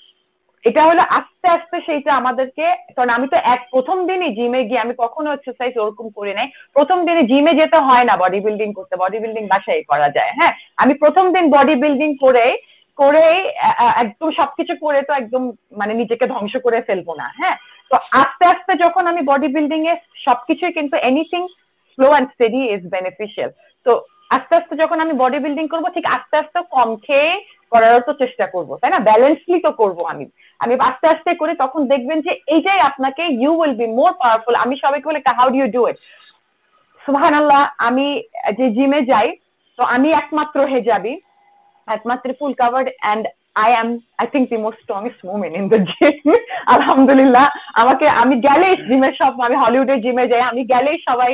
এটা হলো আস্তে আস্তে সেইটা আমাদেরকে কারণ আমি তো এক প্রথম দিনই জিমে গিয়ে আমি কখনো এক্সারসাইজ ওরকম করি নাই প্রথম দিনে জিমে যেতে হয় না বডি বিল্ডিং করতে বডি বিল্ডিং বাসায় করা যায় হ্যাঁ আমি প্রথম দিন বডি বিল্ডিং করে করে একদম সবকিছু করে তো একদম মানে নিজেকে ধ্বংস করে ফেলবো না হ্যাঁ তো আস্তে আস্তে যখন আমি বডি বিল্ডিং এ সবকিছু কিন্তু anything slow and steady is beneficial তো আস্তে আস্তে যখন আমি বডি বিল্ডিং করবো ঠিক আস্তে আস্তে কম খেয়ে করারও তো চেষ্টা করব তাই না ব্যালেন্সলি তো করব আমি আমি আস্তে আস্তে করে তখন দেখবেন যে এইটাই আপনাকে you will be more powerful আমি সবাইকে বলে how do you do it সুহান আল্লাহ আমি যে জিমে যাই তো আমি একমাত্র যাবি একমাত্র full covered and I am I think the most strongest moment in the gym আলহামদুলিল্লাহ আমাকে আমি গেলেই জিমের সব আমি হলিউডের জিমে যাই আমি গেলেই সবাই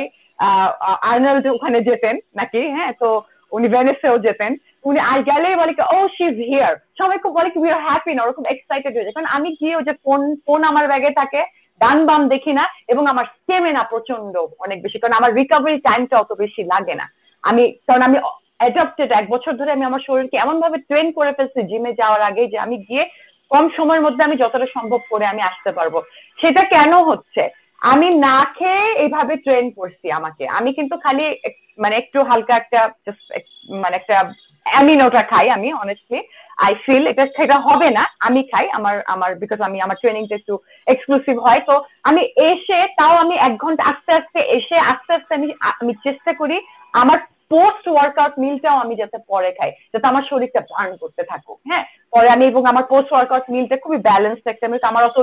আর্নল্ড ওখানে যেতেন নাকি হ্যাঁ তো উনি ভেনেসেও যেতেন উনি আই গেলেই বলে কি ও শি ইজ হিয়ার সবাই খুব বলে কি উই আর হ্যাপি না ওরকম এক্সাইটেড হয়ে যায় কারণ আমি গিয়ে যে ফোন ফোন আমার ব্যাগে থাকে ডান বাম দেখি না এবং আমার স্টেমিনা প্রচন্ড অনেক বেশি কারণ আমার রিকভারি টাইমটা অত বেশি লাগে না আমি কারণ আমি অ্যাডাপ্টেড এক বছর ধরে আমি আমার শরীরকে এমন ভাবে ট্রেন করে ফেলছি জিমে যাওয়ার আগে যে আমি গিয়ে কম সময়ের মধ্যে আমি যতটা সম্ভব করে আমি আসতে পারবো সেটা কেন হচ্ছে আমি না খেয়ে এইভাবে ট্রেন করছি আমাকে আমি কিন্তু খালি মানে একটু হালকা একটা মানে একটা অ্যামিনোটা খাই আমি অনেস্টলি আই ফিল এটা সেটা হবে না আমি খাই আমার আমার বিকজ আমি আমার ট্রেনিংটা একটু এক্সক্লুসিভ হয় তো আমি এসে তাও আমি এক ঘন্টা আস্তে আস্তে এসে আস্তে আস্তে আমি আমি চেষ্টা করি আমার পোস্ট ওয়ার্কআউট মিলটাও আমি যাতে পরে খাই যাতে আমার শরীরটা বার্ন করতে থাকুক হ্যাঁ পরে আমি এবং আমার পোস্ট ওয়ার্কআউট মিলটা খুবই ব্যালেন্স থাকতে আমি আমার অত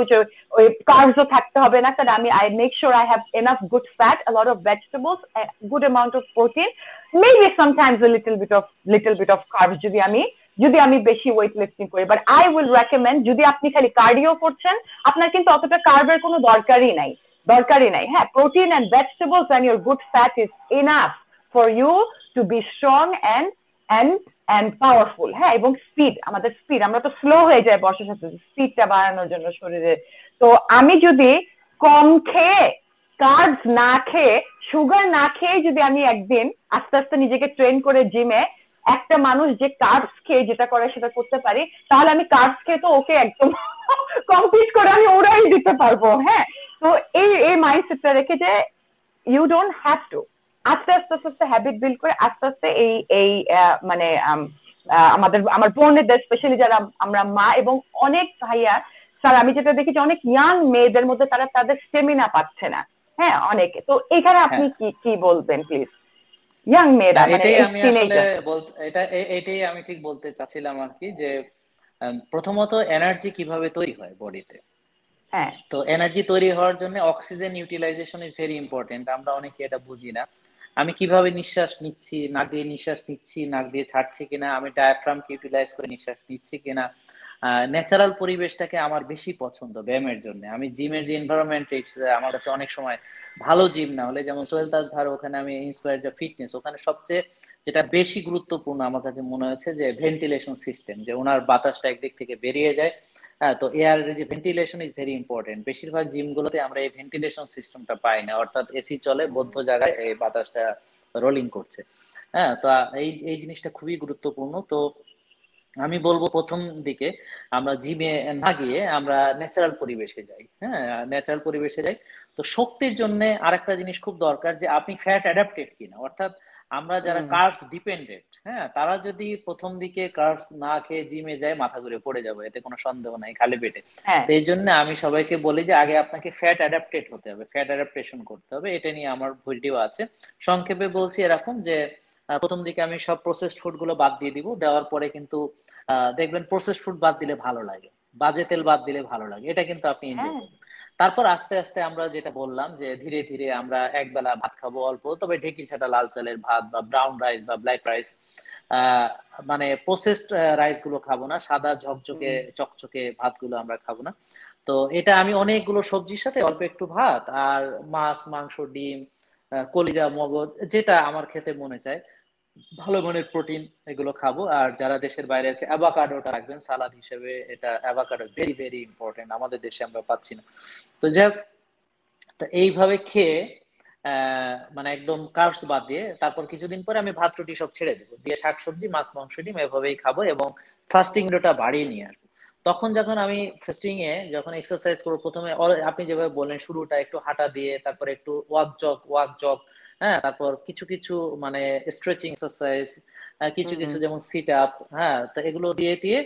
ওই কার্বসও থাকতে হবে না কারণ আমি I make sure I have enough good fat a lot of vegetables good amount of protein maybe sometimes a little bit of little bit of carbs যদি আমি যদি আমি বেশি ওয়েট লিফটিং করি বাট আই উইল রেকমেন্ড যদি আপনি খালি cardio করছেন আপনার কিন্তু অতটা কার্বের কোনো দরকারই নাই দরকারই নাই হ্যাঁ protein and vegetables and your good fat is enough for you to be strong and and and powerful হ্যাঁ এবং স্পিড আমাদের স্পিড আমরা তো স্লো হয়ে যাই বর্ষার সাথে স্পিডটা বাড়ানোর জন্য শরীরে তো আমি যদি কম খেয়ে কার্বস না খেয়ে সুগার না খেয়ে যদি আমি একদিন আস্তে আস্তে নিজেকে ট্রেন করে জিমে একটা মানুষ যে কার্বস খেয়ে যেটা করে সেটা করতে পারি তাহলে আমি কার্বস খেয়ে তো ওকে একদম কমপ্লিট করে আমি ওরাই দিতে পারবো হ্যাঁ তো এই এই মাইন্ডসেটটা রেখে যে ইউ ডোন্ট হ্যাভ টু আস্তে আস্তে আস্তে আস্তে হ্যাবিট বিল্ড করে আস্তে আস্তে এই এই মানে আমাদের আমার বোনেদের স্পেশালি যারা আমরা মা এবং অনেক ভাইয়া স্যার আমি যেটা দেখি যে অনেক ইয়াং মেয়েদের মধ্যে তারা তাদের স্টেমিনা পাচ্ছে না হ্যাঁ অনেকে তো এখানে আপনি হ্যাঁ। কি কি বলবেন প্লিজ ইয়াং মেয়েরা হ্যাঁ, মানে এটাই আমি আসলে এটা এটাই আমি ঠিক বলতে চাচ্ছিলাম আর কি যে প্রথমত এনার্জি কিভাবে তৈরি হয় বডিতে হ্যাঁ তো এনার্জি তৈরি হওয়ার জন্য oxygen utilization is very important আমরা অনেকে এটা বুঝি না আমি কিভাবে নিঃশ্বাস নিচ্ছি নাক দিয়ে নিঃশ্বাস নিচ্ছি নাক দিয়ে ছাড়ছি কিনা আমি ডায়াফ্রামকে ইউটিলাইজ করে নিঃশ্বাস নিচ্ছি কিনা ন্যাচারাল পরিবেশটাকে আমার বেশি পছন্দ ব্যায়ামের জন্য আমি জিমের যে এনভায়রনমেন্ট আমার কাছে অনেক সময় ভালো জিম না হলে যেমন সোহেল দাস ধর ওখানে আমি ইন্সপায়ার যে ফিটনেস ওখানে সবচেয়ে যেটা বেশি গুরুত্বপূর্ণ আমার কাছে মনে হচ্ছে যে ভেন্টিলেশন সিস্টেম যে ওনার বাতাসটা একদিক থেকে বেরিয়ে যায় হ্যাঁ তো যে ভেন্টিলেশন ইজ ভেরি ইম্পর্টেন্ট বেশিরভাগ জিমগুলোতে আমরা এই ভেন্টিলেশন সিস্টেমটা পাই না অর্থাৎ এসি চলে বদ্ধ জায়গায় এই বাতাসটা রোলিং করছে হ্যাঁ তো এই এই জিনিসটা খুবই গুরুত্বপূর্ণ তো আমি বলবো প্রথম দিকে আমরা জিমে না গিয়ে আমরা ন্যাচারাল পরিবেশে যাই হ্যাঁ ন্যাচারাল পরিবেশে যাই তো শক্তির জন্য আরেকটা জিনিস খুব দরকার যে আপনি ফ্যাট অ্যাডাপ্টেড কিনা অর্থাৎ আমরা যারা কার্ভস ডিপেন্ডেন্ট হ্যাঁ তারা যদি প্রথম দিকে কার্ভস না খেয়ে জিমে যায় মাথা ঘুরে পড়ে যাবে এতে কোনো সন্দেহ নাই খালি পেটে হ্যাঁ। এই জন্য আমি সবাইকে বলি যে আগে আপনাকে ফ্যাট অ্যাডাপ্টেড হতে হবে ফ্যাট অ্যাডাপ্টেশন করতে হবে এটা নিয়ে আমার ভিডিও আছে সংক্ষেপে বলছি এরকম যে প্রথম দিকে আমি সব প্রসেসড ফুড গুলো বাদ দিয়ে দিব দেওয়ার পরে কিন্তু দেখবেন প্রসেসড ফুড বাদ দিলে ভালো লাগে বাজে তেল বাদ দিলে ভালো লাগে এটা কিন্তু আপনি এনজয় হ্যাঁ। করবেন তারপর আস্তে আস্তে আমরা যেটা বললাম যে ধীরে ধীরে আমরা একবেলা ভাত খাবো অল্প তবে ঢেকি ছাটা লাল চালের ভাত বা ব্রাউন রাইস বা ব্ল্যাক রাইস মানে প্রসেসড রাইস গুলো খাবো না সাদা ঝকঝকে চকচকে ভাত গুলো আমরা খাবো না তো এটা আমি অনেকগুলো সবজির সাথে অল্প একটু ভাত আর মাছ মাংস ডিম কলিজা মগজ যেটা আমার খেতে মনে চায় ভালো মানের প্রোটিন এগুলো খাবো আর যারা দেশের বাইরে আছে অ্যাভাকাডোটা রাখবেন সালাদ হিসেবে এটা অ্যাভাকাডো ভেরি ভেরি ইম্পর্টেন্ট আমাদের দেশে আমরা পাচ্ছি না তো যাই হোক তো এইভাবে খেয়ে মানে একদম কার্বস বাদ দিয়ে তারপর কিছুদিন পরে আমি ভাত রুটি সব ছেড়ে দেবো দিয়ে শাকসবজি মাছ মাংস ডিম এভাবেই খাবো এবং ফাস্টিং ডোটা বাড়িয়ে নিয়ে আসবো তখন যখন আমি ফাস্টিং এ যখন এক্সারসাইজ করবো প্রথমে আপনি যেভাবে বললেন শুরুটা একটু হাঁটা দিয়ে তারপরে একটু ওয়াক জক ওয়াক জক হ্যাঁ তারপর কিছু কিছু মানে স্ট্রেচিং হ্যাঁ, এক্সারসাইজ কিছু কিছু যেমন সিট আপ হ্যাঁ তো এগুলো দিয়ে দিয়ে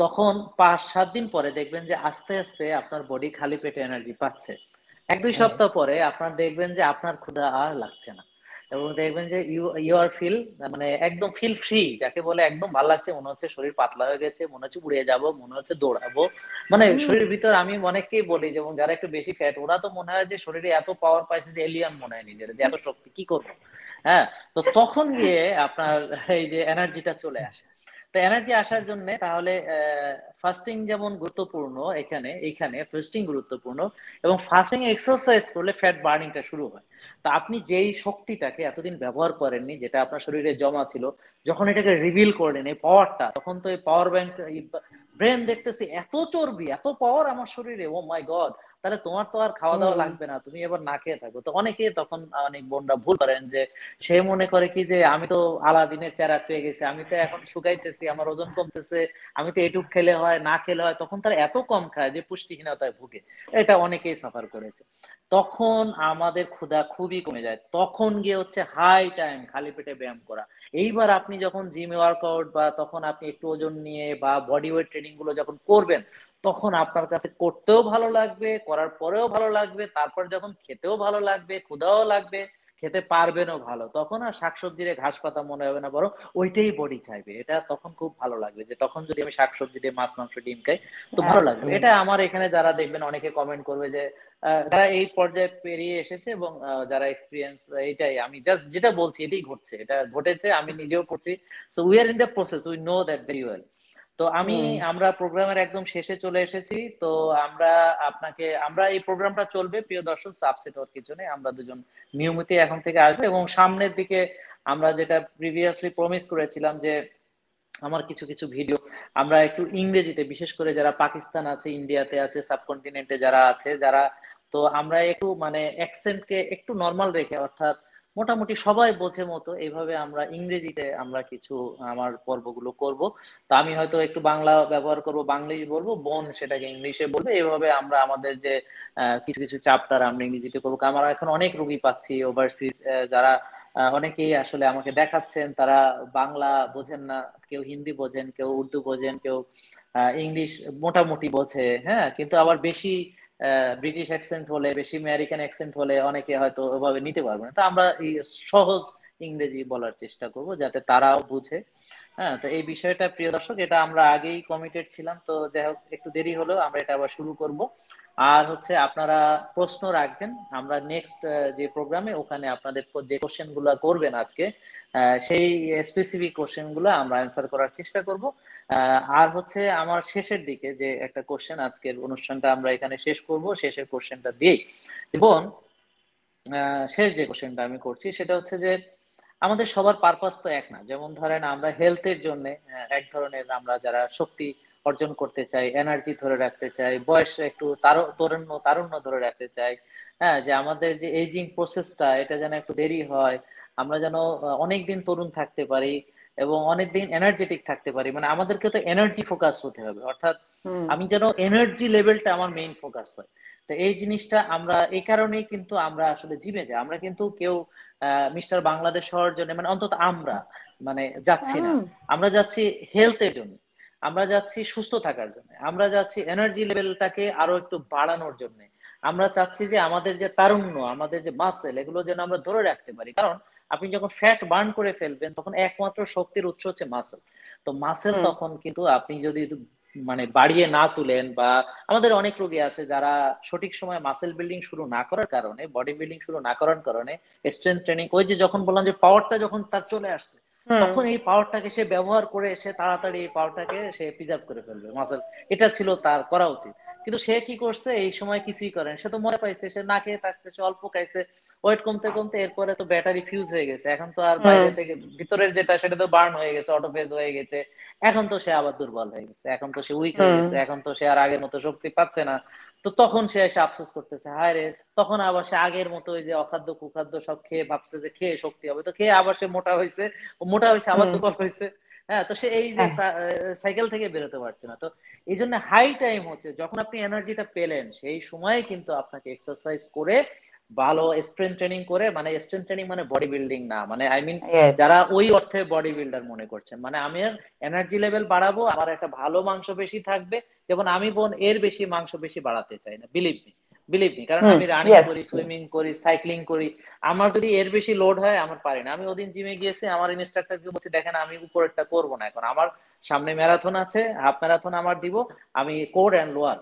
তখন পাঁচ সাত দিন পরে দেখবেন যে আস্তে আস্তে আপনার বডি খালি পেটে এনার্জি পাচ্ছে এক দুই হ্যাঁ। সপ্তাহ পরে আপনার দেখবেন যে আপনার ক্ষুধা আর লাগছে না এবং দেখবেন যে ইউ ইউ আর ফিল মানে একদম ফিল ফ্রি যাকে বলে একদম ভালো লাগছে মনে হচ্ছে শরীর পাতলা হয়ে গেছে মনে হচ্ছে উড়ে যাব মনে হচ্ছে দৌড়াবো মানে শরীরের ভিতর আমি অনেককেই বলি যেমন যারা একটু বেশি ফ্যাট ওরা তো মনে হয় যে শরীরে এত পাওয়ার পাইছে যে এলিয়ান মনে হয় নিজের যে এত শক্তি কি করবো হ্যাঁ তো তখন গিয়ে আপনার এই যে এনার্জিটা চলে আসে তো এনার্জি আসার জন্য তাহলে ফাস্টিং যেমন গুরুত্বপূর্ণ এখানে এখানে ফাস্টিং গুরুত্বপূর্ণ এবং ফাস্টিং এক্সারসাইজ করলে ফ্যাট বার্নিংটা শুরু হয় তা আপনি যেই শক্তিটাকে এতদিন ব্যবহার করেননি যেটা আপনার শরীরে জমা ছিল যখন এটাকে রিভিল করলেন এই পাওয়ারটা তখন তো এই পাওয়ার ব্যাংক ব্রেন দেখতেছি এত চর্বি এত পাওয়ার আমার শরীরে ও মাই গড তাহলে তোমার তো আর খাওয়া দাওয়া লাগবে না তুমি এবার না খেয়ে থাকো তো অনেকে তখন অনেক বোনরা ভুল করেন যে সে মনে করে কি যে আমি তো আলাদিনের চেরা পেয়ে গেছি আমি তো এখন শুকাইতেছি আমার ওজন কমতেছে আমি তো এটুক খেলে হয় না খেলে হয় তখন তার এত কম খায় যে পুষ্টিহীনতায় ভুগে এটা অনেকেই সাফার করেছে তখন আমাদের ক্ষুধা খুবই কমে যায় তখন গিয়ে হচ্ছে হাই টাইম খালি পেটে ব্যায়াম করা এইবার আপনি যখন জিম ওয়ার্কআউট বা তখন আপনি একটু ওজন নিয়ে বা বডি ওয়েট ট্রেনিং গুলো যখন করবেন তখন আপনার কাছে করতেও ভালো লাগবে করার পরেও ভালো লাগবে তারপর যখন খেতেও ভালো লাগবে ক্ষুদাও লাগবে খেতে পারবেনও ভালো তখন আর শাকসবজির ঘাস পাতা মনে হবে না বরং ওইটাই বডি চাইবে এটা তখন খুব ভালো লাগবে যে তখন যদি আমি শাকসবজি দিয়ে মাছ মাংস ডিম খাই তো ভালো হ্যাঁ, লাগবে হ্যাঁ। এটা আমার এখানে যারা দেখবেন অনেকে কমেন্ট করবে যে যারা এই পর্যায়ে পেরিয়ে এসেছে এবং যারা এক্সপিরিয়েন্স এটাই আমি জাস্ট যেটা বলছি এটাই ঘটছে এটা ঘটেছে আমি নিজেও করছি so we are in the process we know that very well তো আমি আমরা প্রোগ্রামের একদম শেষে চলে এসেছি তো আমরা আপনাকে আমরা এই প্রোগ্রামটা চলবে প্রিয় দর্শক সাবসেট ওর কিচনে আমরা দুজন নিয়মিত এখন থেকে আসবে এবং সামনের দিকে আমরা যেটা প্রিভিয়াসলি প্রমিস করেছিলাম যে আমার কিছু কিছু ভিডিও আমরা একটু ইংরেজিতে বিশেষ করে যারা পাকিস্তান আছে ইন্ডিয়াতে আছে সাবকন্টিনেন্টে যারা আছে যারা তো আমরা একটু মানে অ্যাকসেন্টকে একটু নর্মাল রেখে অর্থাৎ মোটামুটি সবাই বোঝে মতো এইভাবে আমরা ইংরেজিতে আমরা কিছু আমার পর্বগুলো করব তা আমি হয়তো একটু বাংলা ব্যবহার করব বাংলায় বলবো বোন সেটাকে ইংলিশে বলবে এইভাবে আমরা আমাদের যে কিছু কিছু চ্যাপ্টার আমরা ইংরেজিতে করবো আমরা এখন অনেক রুগী পাচ্ছি ওভারসিজ যারা অনেকেই আসলে আমাকে দেখাচ্ছেন তারা বাংলা বোঝেন না কেউ হিন্দি বোঝেন কেউ উর্দু বোঝেন কেউ ইংলিশ মোটামুটি বোঝে হ্যাঁ কিন্তু আবার বেশি ব্রিটিশ অ্যাকসেন্ট হলে বেশি আমেরিকান অ্যাকসেন্ট হলে অনেকে হয়তো ওভাবে নিতে পারবো না তো আমরা এই সহজ ইংরেজি বলার চেষ্টা করব যাতে তারাও বুঝে হ্যাঁ তো এই বিষয়টা প্রিয় দর্শক এটা আমরা আগেই কমিটেড ছিলাম তো যাই হোক একটু দেরি হলো আমরা এটা আবার শুরু করব আর হচ্ছে আপনারা প্রশ্ন রাখবেন আমরা নেক্সট যে প্রোগ্রামে ওখানে আপনাদের যে কোশ্চেন গুলা করবেন আজকে সেই স্পেসিফিক কোশ্চেন গুলো আমরা অ্যান্সার করার চেষ্টা করব আর হচ্ছে আমার শেষের দিকে যে একটা কোশ্চেন আজকের অনুষ্ঠানটা আমরা এখানে শেষ করব শেষের কোশ্চেনটা দিয়েই এবং শেষ যে কোশ্চেনটা আমি করছি সেটা হচ্ছে যে আমাদের সবার পারপাস তো এক না যেমন ধরেন আমরা হেলথের জন্য এক ধরনের আমরা যারা শক্তি অর্জন করতে চাই এনার্জি ধরে রাখতে চাই বয়স একটু তরুণ্য তারুণ্য ধরে রাখতে চাই হ্যাঁ যে আমাদের যে এইজিং প্রসেসটা এটা যেন একটু দেরি হয় আমরা যেন অনেকদিন তরুণ থাকতে পারি এবং অনেকদিন এনার্জেটিক থাকতে পারি মানে আমাদেরকে তো এনার্জি ফোকাস হতে হবে অর্থাৎ আমি যেন এনার্জি লেভেলটা আমার মেইন ফোকাস হয় তো এই জিনিসটা আমরা এই কারণেই কিন্তু আমরা আসলে জিমে যাই আমরা কিন্তু কেউ মিস্টার বাংলাদেশ হওয়ার জন্য মানে অন্তত আমরা মানে যাচ্ছি না আমরা যাচ্ছি হেলথের জন্য আমরা যাচ্ছি সুস্থ থাকার জন্য আমরা যাচ্ছি এনার্জি লেভেলটাকে আরো একটু বাড়ানোর জন্য আমরা চাচ্ছি যে আমাদের যে তারুণ্য আমাদের যে মাসেল এগুলো যেন আমরা ধরে রাখতে পারি কারণ আপনি যখন ফ্যাট বার্ন করে ফেলবেন তখন একমাত্র শক্তির উৎস হচ্ছে মাসেল তো মাসেল তখন কিন্তু আপনি যদি মানে বাড়িয়ে না তুলেন বা আমাদের অনেক রোগী আছে যারা সঠিক সময় মাসেল বিল্ডিং শুরু না করার কারণে বডি বিল্ডিং শুরু না করার কারণে স্ট্রেংথ ট্রেনিং ওই যে যখন বললাম যে পাওয়ারটা যখন তার চলে আসছে তখন এই পাওয়ারটাকে সে ব্যবহার করে সে তাড়াতাড়ি এই পাওয়ারটাকে সে প্রিজার্ভ করে ফেলবে মাসেল এটা ছিল তার করা উচিত কিন্তু সে কি করছে এই সময় কিছুই করেন সে তো মনে পাইছে সে না খেয়ে থাকছে সে অল্প খাইছে ওয়েট কমতে কমতে এরপরে তো ব্যাটারি ফিউজ হয়ে গেছে এখন তো আর বাইরে থেকে ভিতরের যেটা সেটা তো বার্ন হয়ে গেছে অটোফেজ হয়ে গেছে এখন তো সে আবার দুর্বল হয়ে গেছে এখন তো সে উইক হয়ে গেছে এখন তো সে আর আগের মতো শক্তি পাচ্ছে না তো তখন সে এসে আফসোস করতেছে হায় রে তখন আবার সে আগের মতো ওই যে অখাদ্য কুখাদ্য সব খেয়ে ভাবছে যে খেয়ে শক্তি হবে তো খেয়ে আবার সে মোটা হয়েছে মোটা হয়েছে আবার দুর্বল হয়েছে হ্যাঁ তো সে এই যে হ্যাঁ। সাইকেল থেকে বেরোতে পারছে না তো এই জন্য হাই টাইম হচ্ছে যখন আপনি এনার্জিটা পেলেন সেই সময়ে কিন্তু আপনাকে এক্সারসাইজ করে ভালো স্ট্রেন ট্রেনিং করে মানে স্ট্রেন ট্রেনিং মানে বডি বিল্ডিং না মানে আই মিন যারা ওই অর্থে বডি বিল্ডার মনে করছেন মানে আমি এনার্জি লেভেল বাড়াবো আমার একটা ভালো মাংস বেশি থাকবে যেমন আমি বোন এর বেশি মাংস বেশি বাড়াতে চাই না বিলিভ মি বিলিভ মি কারণ আমি রানিং করি সুইমিং করি সাইক্লিং করি আমার যদি এর বেশি লোড হয় আমার পারি না আমি ওদিন জিমে গিয়েছি আমার ইনস্ট্রাক্টরকে বলছি দেখেন আমি উপরেরটা করব না এখন আমার সামনে ম্যারাথন আছে হাফ ম্যারাথন আমার দিব আমি কোর অ্যান্ড লোয়ার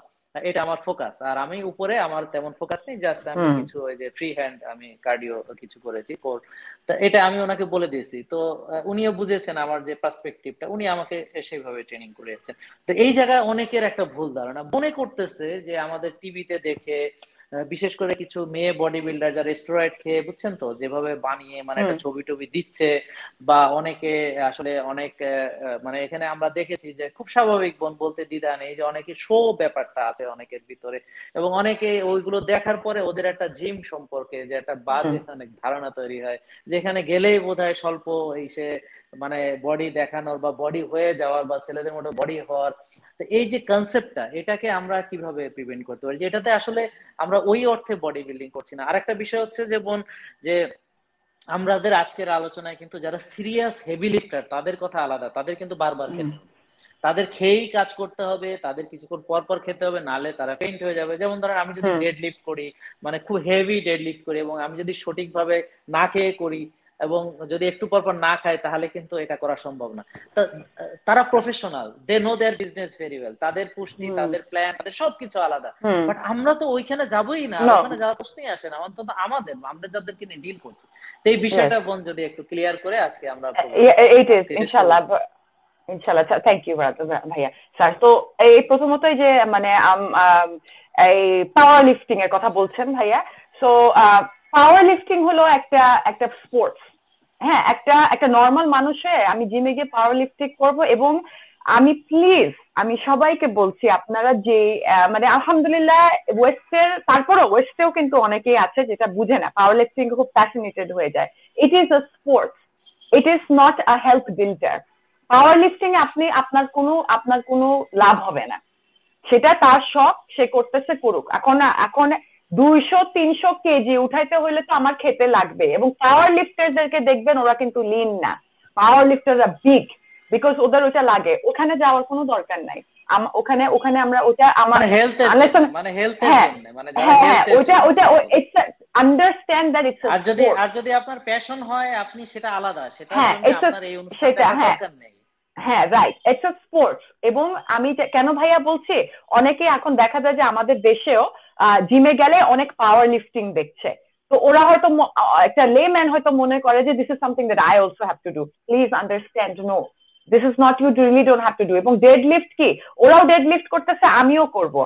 এটা আমার ফোকাস আর আমি উপরে আমার তেমন ফোকাস নেই জাস্ট আমি কিছু ওই যে ফ্রি হ্যান্ড আমি কার্ডিও কিছু করেছি কোর তা এটা আমি ওনাকে বলে দিয়েছি তো উনিও বুঝেছেন আমার যে পার্সপেক্টিভটা উনি আমাকে সেইভাবে ট্রেনিং করেছেন তো এই জায়গায় অনেকের একটা ভুল ধারণা মনে করতেছে যে আমাদের টিভিতে দেখে বিশেষ করে কিছু মেয়ে বডি বিল্ডার যারা স্টেরয়েড খেয়ে বুঝছেন তো যেভাবে বানিয়ে মানে একটা ছবি টবি দিচ্ছে বা অনেকে আসলে অনেক মানে এখানে আমরা দেখেছি যে খুব স্বাভাবিক বোন বলতে দ্বিধা নেই যে অনেকে শো ব্যাপারটা আছে অনেকের ভিতরে এবং অনেকে ওইগুলো দেখার পরে ওদের একটা জিম সম্পর্কে যে একটা বাজে অনেক ধারণা তৈরি হয় যেখানে গেলেই বোধ হয় স্বল্প এই সে মানে বডি দেখানোর বা বডি হয়ে যাওয়ার বা ছেলেদের মতো বডি হওয়ার তো এই যে কনসেপ্টটা এটাকে আমরা কিভাবে প্রিভেন্ট করতে পারি এটাতে আসলে আমরা ওই অর্থে বডি বিল্ডিং করছি না আরেকটা বিষয় হচ্ছে যে বোন যে আমাদের আজকের আলোচনায় কিন্তু যারা সিরিয়াস হেভি লিফটার তাদের কথা আলাদা তাদের কিন্তু বারবার খেতে তাদের খেয়েই কাজ করতে হবে তাদের কিছুক্ষণ পর পর খেতে হবে নালে তারা পেইন্ট হয়ে যাবে যেমন ধরেন আমি যদি ডেড লিফট করি মানে খুব হেভি ডেড লিফট করি এবং আমি যদি সঠিকভাবে না খেয়ে করি এবং যদি একটু পর পর না খায় তাহলে কিন্তু এটা করা সম্ভব না তারা professional they know their business very well তাদের পুষ্টি তাদের প্ল্যান তাদের সবকিছু আলাদা বাট আমরা তো ওইখানে যাবই না ওখানে যাওয়ার প্রশ্নই আসে না অন্তত আমাদের আমরা যাদেরকে নিয়ে ডিল করছি তো এই বিষয়টা বোন যদি একটু ক্লিয়ার করে আজকে আমরা ইনশাআল্লাহ ইনশাল্লাহ থ্যাংক ইউ ভাইয়া স্যার তো এই প্রথমত যে মানে এই পাওয়ার লিফটিং এর কথা বলছেন ভাইয়া সো পাওয়ার লিফটিং হলো একটা একটা স্পোর্টস হ্যাঁ একটা একটা নর্মাল মানুষে আমি জিমে গিয়ে পাওয়ার লিফটিং করবো এবং আমি প্লিজ আমি সবাইকে বলছি আপনারা যে মানে আলহামদুলিল্লাহ ওয়েস্টের তারপরও ওয়েস্টেও কিন্তু অনেকেই আছে যেটা বুঝে না পাওয়ার লিফটিং খুব ফ্যাসিনেটেড হয়ে যায় it is a sports it is not a health builder power lifting আপনি আপনার কোনো আপনার কোনো লাভ হবে না সেটা তার শখ সে করতেছে করুক এখন এখন দুইশো তিনশো কেজি উঠাইতে হইলে তো আমার খেতে লাগবে এবং পাওয়ার লিফটারদেরকে দেখবেন ওরা কিন্তু লিন না পাওয়ার লিফটাররা বিগ বিকজ ওদের ওটা লাগে ওখানে যাওয়ার কোনো দরকার নাই ওখানে ওখানে আমরা ওটা আমার হেলথ মানে, মানে হ্যাঁ ওটা ওটা আন্ডারস্ট্যান্ড দ্যাট ইটস আর যদি আর যদি আপনার প্যাশন হয় আপনি সেটা আলাদা সেটা হ্যাঁ, আপনার এই সেটা হ্যাঁ রাইট ইটস আ স্পোর্টস এবং আমি কেন ভাইয়া বলছি অনেকে এখন দেখা যায় যে আমাদের দেশেও জিমে গেলে অনেক পাওয়ার লিফটিং দেখছে তো ওরা হয়তো একটা লে ম্যান হয়তো মনে করে যে this is something that I also have to do please understand no this is not you really don't have to do এবং ডেড লিফট কি ওরাও ডেড লিফট করতেছে আমিও করব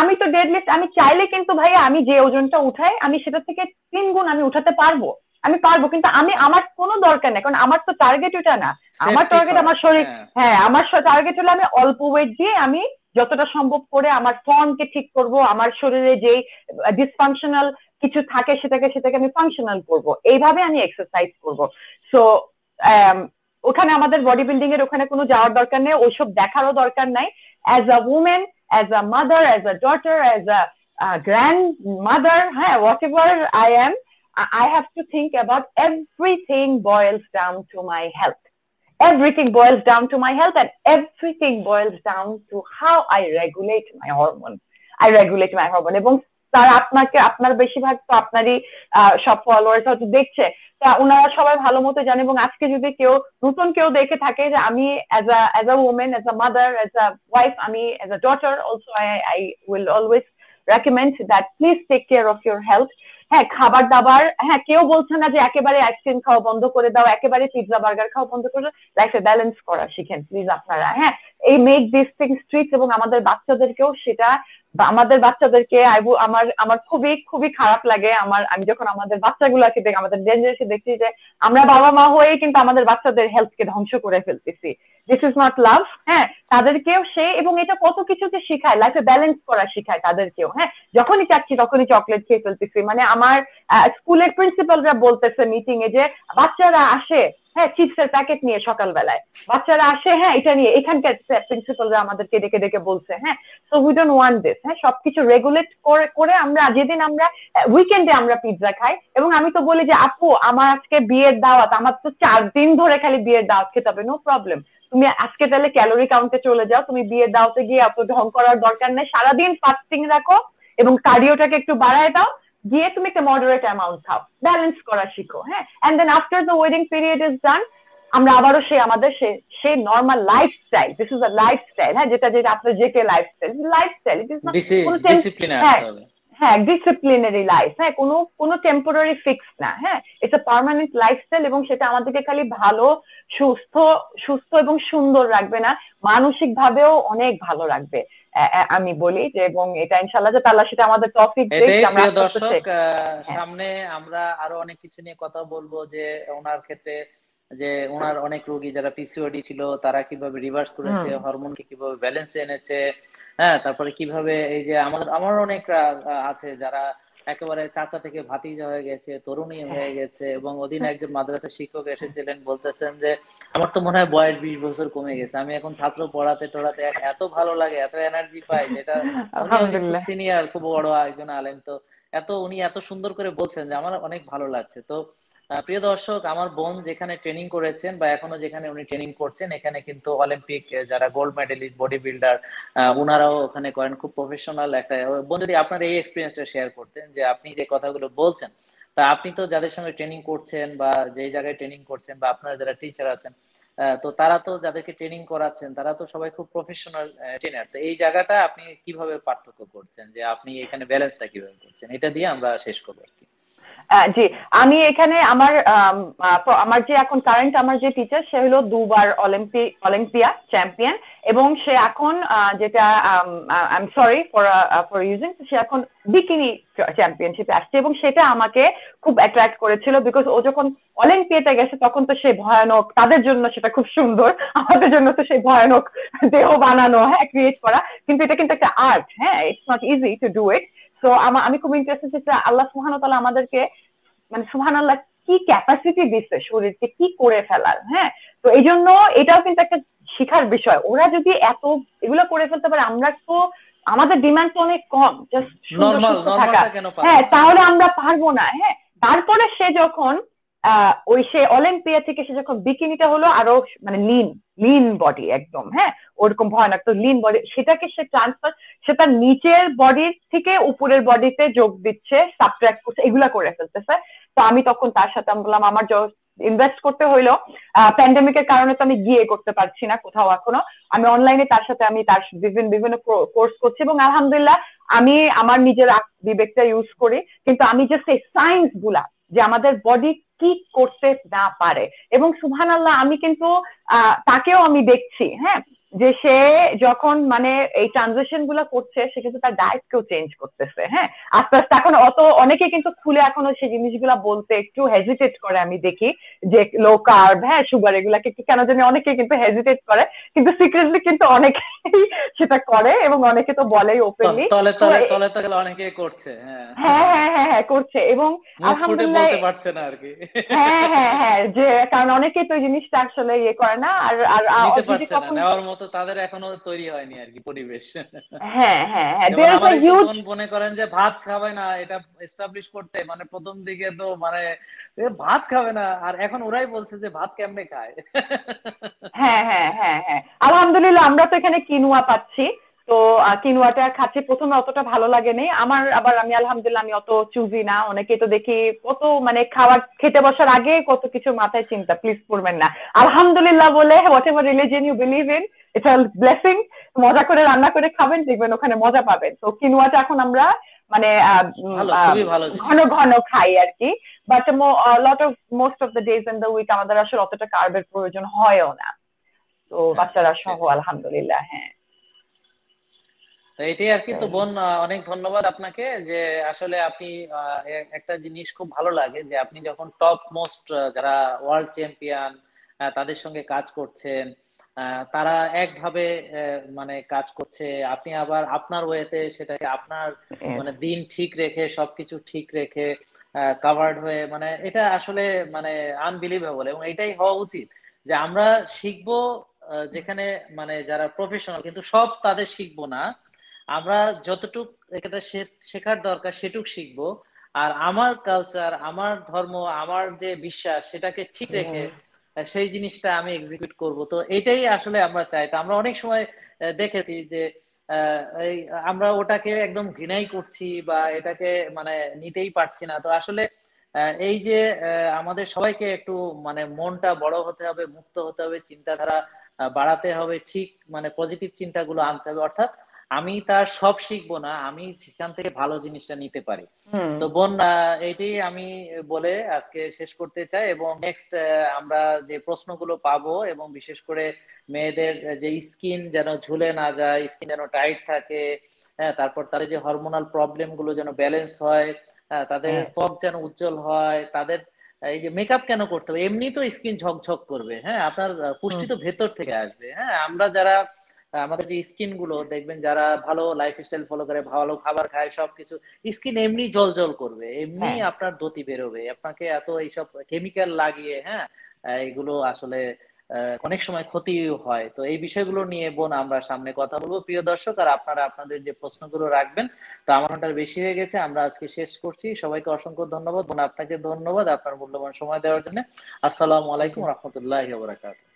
আমি তো ডেড লিফট আমি চাইলে কিন্তু ভাইয়া আমি যে ওজনটা উঠাই আমি সেটা থেকে তিন গুণ আমি উঠাতে পারবো আমি পারবো কিন্তু আমি আমার কোনো দরকার নেই কারণ আমার তো টার্গেট ওটা না আমার টার্গেট আমার শরীর হ্যাঁ, হ্যাঁ আমার টার্গেট হলো আমি অল্প ওয়েট দিয়ে আমি যতটা সম্ভব করে আমার ফর্মকে ঠিক করব আমার শরীরে যে ডিসফাংশনাল কিছু থাকে সেটাকে সেটাকে আমি ফাংশনাল করব এইভাবে আমি এক্সারসাইজ করব সো ওখানে আমাদের বডি বিল্ডিং এর ওখানে কোনো যাওয়ার দরকার নেই ওইসব দেখারও দরকার নাই as a women as a mother as a daughter as a grandmother হ্যাঁ whatever I am I have to think about everything boils down to my health. Everything boils down to my health, and everything boils down to how I regulate my hormone. I regulate my hormone. এবং তার আপনাকে আপনার বেশিরভাগ তো আপনারই সব followers হয়তো দেখছে তা ওনারা সবাই ভালো মতো জানে এবং আজকে যদি কেউ নতুন কেউ দেখে থাকে যে আমি as a as a women as a mother as a wife আমি as a daughter also I I will always recommend that please take care of your health হ্যাঁ খাবার দাবার হ্যাঁ কেউ বলছে না যে একেবারে আইসক্রিম খাওয়া বন্ধ করে দাও একেবারে পিৎজা বার্গার খাওয়া বন্ধ করে লাইফে ব্যালেন্স করা শিখেন প্লিজ আপনারা হ্যাঁ এই মেক দিস থিং স্ট্রিট এবং আমাদের বাচ্চাদেরকেও সেটা আমাদের বাচ্চাদেরকে আমার আমার খুবই খুবই খারাপ লাগে আমার আমি যখন আমাদের বাচ্চাগুলোকে দেখি আমাদের জেনারেশন দেখছি যে আমরা বাবা মা হয়ে কিন্তু আমাদের বাচ্চাদের হেলথকে ধ্বংস করে ফেলতেছি দিস ইজ নট লাভ হ্যাঁ তাদেরকেও সে এবং এটা কত কিছুকে শেখায় লাইফে ব্যালেন্স করা শেখায় তাদেরকেও হ্যাঁ যখনই চাচ্ছি তখনই চকলেট খেয়ে ফেলতেছি মানে আমার স্কুলের প্রিন্সিপালরা বলতেছে মিটিং এ যে বাচ্চারা আসে হ্যাঁ চিপসের প্যাকেট নিয়ে সকালবেলায় বাচ্চারা আসে হ্যাঁ এটা নিয়ে এখানকার প্রিন্সিপালরা আমাদেরকে ডেকে ডেকে বলছে হ্যাঁ so we don't want this হ্যাঁ সবকিছু রেগুলেট করে করে আমরা যেদিন আমরা উইকেন্ডে আমরা পিৎজা খাই এবং আমি তো বলি যে আপু আমার আজকে বিয়ের দাওয়াত আমার তো চার দিন ধরে খালি বিয়ের দাওয়াত খেতে হবে নো প্রবলেম তুমি আজকে তাহলে ক্যালোরি কাউন্টে চলে যাও তুমি বিয়ের দাওয়াতে গিয়ে এত ঢং করার দরকার নেই সারাদিন ফাস্টিং রাখো এবং কার্ডিওটাকে একটু বাড়ায় দাও গিয়ে তুমি একটা মডারেট অ্যামাউন্ট খাও ব্যালেন্স করা শিখো হ্যাঁ and then after the wedding period is done আমরা আবারও সে আমাদের সে সে normal lifestyle this is a lifestyle হ্যাঁ যেটা যেটা আপনার style life style it is discipline হ্যাঁ হ্যাঁ ডিসিপ্লিনারি লাইফ হ্যাঁ কোনো কোনো টেম্পোরারি ফিক্স না হ্যাঁ এটা পার্মানেন্ট লাইফস্টাইল এবং সেটা আমাদেরকে খালি ভালো সুস্থ সুস্থ এবং সুন্দর রাখবে না মানসিক ভাবেও অনেক ভালো রাখবে আমি বলি যে এবং এটা ইনশাল্লাহ যে তাল্লা সেটা আমাদের টপিক প্রিয় দর্শক হ্যাঁ। সামনে আমরা আরো অনেক কিছু নিয়ে কথা বলবো যে ওনার ক্ষেত্রে যে ওনার অনেক রোগী যারা পিসিওডি ছিল তারা কিভাবে রিভার্স করেছে হরমোনকে কিভাবে ব্যালেন্স এনেছে হ্যাঁ তারপরে কিভাবে এই যে আমাদের আমার অনেক আছে যারা একেবারে চাচা থেকে ভাতিজা হয়ে গেছে তরুণী হ্যাঁ। হয়ে গেছে এবং ওদিন একজন মাদ্রাসা শিক্ষক এসেছিলেন বলতেছেন যে আমার তো মনে হয় বয়স বিশ বছর কমে গেছে আমি এখন ছাত্র পড়াতে টড়াতে এত ভালো লাগে এত এনার্জি পাই যেটা সিনিয়র খুব বড় একজন আলেম তো এত উনি এত সুন্দর করে বলছেন যে আমার অনেক ভালো লাগছে তো প্রিয় দর্শক আমার বোন যেখানে ট্রেনিং করেছেন বা এখনো যেখানে উনি ট্রেনিং করছেন এখানে কিন্তু অলিম্পিক যারা গোল্ড মেডেলিস্ট বডি বিল্ডার ওনারাও ওখানে করেন খুব প্রফেশনাল একটা বোন যদি আপনার এই এক্সপিরিয়েন্সটা শেয়ার করতেন যে আপনি যে কথাগুলো বলছেন তা আপনি তো যাদের সঙ্গে ট্রেনিং করছেন বা যেই জায়গায় ট্রেনিং করছেন বা আপনার যারা টিচার আছেন তো তারা তো যাদেরকে ট্রেনিং করাচ্ছেন তারা তো সবাই খুব প্রফেশনাল ট্রেনার তো এই জায়গাটা আপনি কিভাবে পার্থক্য করছেন যে আপনি এখানে ব্যালেন্সটা কিভাবে করছেন এটা দিয়ে আমরা শেষ করবো আর কি জি আমি এখানে আমার আমার যে এখন কারেন্ট আমার যে টিচার সে হলো দুবার অলিম্পিক অলিম্পিয়া চ্যাম্পিয়ন এবং সে এখন যেটা I am sorry for for using সে এখন বিকিনি চ্যাম্পিয়নশিপে আসছে এবং সেটা আমাকে খুব অ্যাট্রাক্ট করেছিল বিকজ ও যখন অলিম্পিয়াতে গেছে তখন তো সে ভয়ানক তাদের জন্য সেটা খুব সুন্দর আমাদের জন্য তো সেই ভয়ানক দেহ বানানো হ্যাঁ ক্রিয়েট করা কিন্তু এটা কিন্তু একটা আর্ট হ্যাঁ it's not easy to do it so আমার আমি খুব ইন্টারেস্টেড যেটা আল্লাহ সুহান তালা আমাদেরকে মানে সুহান আল্লাহ কি ক্যাপাসিটি দিচ্ছে শরীরকে কি করে ফেলার হ্যাঁ তো এই জন্য এটাও কিন্তু একটা শিখার বিষয় ওরা যদি এত এগুলো করে ফেলতে পারে আমরা তো আমাদের ডিমান্ড তো অনেক কম জাস্ট হ্যাঁ তাহলে আমরা পারবো না হ্যাঁ তারপরে সে যখন ওই সে অলিম্পিয়া থেকে সে যখন বিকিনিটা হলো আরো মানে লিন লিন বডি একদম হ্যাঁ ওরকম ভয়ানক তো লিন বডি সেটাকে সে ট্রান্সফার সে তার নিচের বডির থেকে উপরের বডিতে যোগ দিচ্ছে সাবট্র্যাক্ট করছে এগুলা করে ফেলতেছে তো আমি তখন তার সাথে আমি বললাম আমার ইনভেস্ট করতে হইলো প্যান্ডেমিকের কারণে তো আমি গিয়ে করতে পারছি না কোথাও এখনো আমি অনলাইনে তার সাথে আমি তার বিভিন্ন বিভিন্ন কোর্স করছি এবং আলহামদুলিল্লাহ আমি আমার নিজের বিবেকটা ইউজ করি কিন্তু আমি যে সেই সায়েন্স গুলা যে আমাদের বডি কি করতে না পারে এবং সুহান আল্লাহ আমি কিন্তু তাকেও আমি দেখছি হ্যাঁ যে সে যখন মানে এই ট্রানজেকশন গুলো করছে সে কিন্তু তার ডায়েট কেউ চেঞ্জ করতেছে হ্যাঁ আস্তে আস্তে এখন অত অনেকে কিন্তু খুলে এখনো সেই জিনিসগুলো বলতে একটু হেজিটেট করে আমি দেখি যে লো কার্ব হ্যাঁ সুগার এগুলাকে কেন জানি অনেকে কিন্তু হেজিটেট করে কিন্তু সিক্রেটলি কিন্তু অনেকেই সেটা করে এবং অনেকে তো বলেই ওপেনলি তলে তলে তলে তলে অনেকে করছে হ্যাঁ।, হ্যাঁ হ্যাঁ হ্যাঁ হ্যাঁ করছে এবং আলহামদুলিল্লাহ বলতে পারছে না আর কি হ্যাঁ হ্যাঁ হ্যাঁ যে কারণ অনেকে তো এই জিনিসটা আসলে ইয়ে করে না আর আর নেওয়ার কখনো মতো তাদের এখনো তৈরি হয়নি আর কি পরিবেশ হ্যাঁ হ্যাঁ, হ্যাঁ। মনে করেন যে ভাত খাবে না এটা এস্টাবলিশ করতে মানে প্রথম দিকে তো মানে ভাত খাবে না আর এখন ওরাই বলছে যে ভাত কেমনে খায় হ্যাঁ হ্যাঁ হ্যাঁ হ্যাঁ আলহামদুলিল্লাহ আমরা তো এখানে কিনুয়া পাচ্ছি তো কিনোয়াটা খাচ্ছি প্রথমে অতটা ভালো লাগে নেই আমার আবার আমি আলহামদুলিল্লাহ আমি অত চুজি না অনেকে তো দেখি কত মানে খাওয়ার খেতে বসার আগে কত কিছু মাথায় চিন্তা প্লিজ করবেন না আলহামদুলিল্লাহ বলে whatever religion you believe in all blessing মজা করে রান্না করে খাবেন দেখবেন ওখানে মজা পাবেন তো কিনোয়াটা এখন আমরা মানে ঘন ঘন খাই আর কি but lot of most of the days in the week আমাদের আসলে অতটা কার্বের প্রয়োজন হয়ও না তো হ্যাঁ, বাচ্চারা সহ আলহামদুলিল্লাহ হ্যাঁ এটাই আর কি তো হ্যাঁ। বোন অনেক ধন্যবাদ আপনাকে যে আসলে আপনি একটা জিনিস খুব ভালো লাগে যে আপনি যখন টপ মোস্ট যারা ওয়ার্ল্ড চ্যাম্পিয়ন তাদের সঙ্গে কাজ করছেন তারা একভাবে মানে কাজ করছে আপনি আবার আপনার ওয়েতে সেটাকে আপনার হ্যাঁ। মানে দিন ঠিক রেখে সবকিছু ঠিক রেখে কাভার্ড হয়ে মানে এটা আসলে মানে আনবিলিভেবল এবং এটাই হওয়া উচিত যে আমরা শিখবো যেখানে মানে যারা প্রফেশনাল কিন্তু সব তাদের শিখবো না আমরা যতটুক এটা শেখার দরকার সেটুক শিখব আর আমার কালচার আমার ধর্ম আমার যে বিশ্বাস সেটাকে ঠিক রেখে সেই জিনিসটা আমি এক্সিকিউট করব তো এটাই আসলে আমরা চাই তো আমরা অনেক সময় দেখেছি যে আমরা ওটাকে একদম ঘৃণাই করছি বা এটাকে মানে নিতেই পারছি না তো আসলে এই যে আমাদের সবাইকে একটু মানে মনটা বড় হতে হবে মুক্ত হতে হবে চিন্তাধারা বাড়াতে হবে ঠিক মানে পজিটিভ চিন্তাগুলো আনতে হবে অর্থাৎ আমি তার সব শিখবো না আমি সেখান থেকে ভালো জিনিসটা নিতে পারি তো বোন এটি আমি বলে আজকে শেষ করতে চাই এবং নেক্সট আমরা যে প্রশ্নগুলো পাবো এবং বিশেষ করে মেয়েদের যে স্কিন যেন ঝুলে না যায় স্কিন যেন টাইট থাকে হ্যাঁ তারপর তাদের যে হরমোনাল প্রবলেম গুলো যেন ব্যালেন্স হয় হ্যাঁ, তাদের হ্যাঁ। ত্বক যেন উজ্জ্বল হয় তাদের এই যে মেকআপ কেন করতে হবে এমনি তো স্কিন ঝকঝক করবে হ্যাঁ আপনার পুষ্টি তো ভেতর থেকে আসবে হ্যাঁ আমরা যারা আমাদের যে স্কিন গুলো দেখবেন যারা ভালো লাইফ স্টাইল ফলো করে ভালো খাবার খায় সবকিছু স্কিন এমনি জল জল করবে এমনি হ্যাঁ। আপনার ধতি বেরোবে আপনাকে এত এইসব কেমিক্যাল লাগিয়ে হ্যাঁ এগুলো আসলে অনেক সময় ক্ষতি হয় তো এই বিষয়গুলো নিয়ে বোন আমরা সামনে কথা বলবো প্রিয় দর্শক আর আপনারা আপনাদের যে প্রশ্নগুলো রাখবেন তো আমার ঘন্টার বেশি হয়ে গেছে আমরা আজকে শেষ করছি সবাইকে অসংখ্য ধন্যবাদ বোন আপনাকে ধন্যবাদ আপনার মূল্যবান সময় দেওয়ার জন্য আসসালাম আলাইকুম রহমতুল্লাহ বরাকাতুহ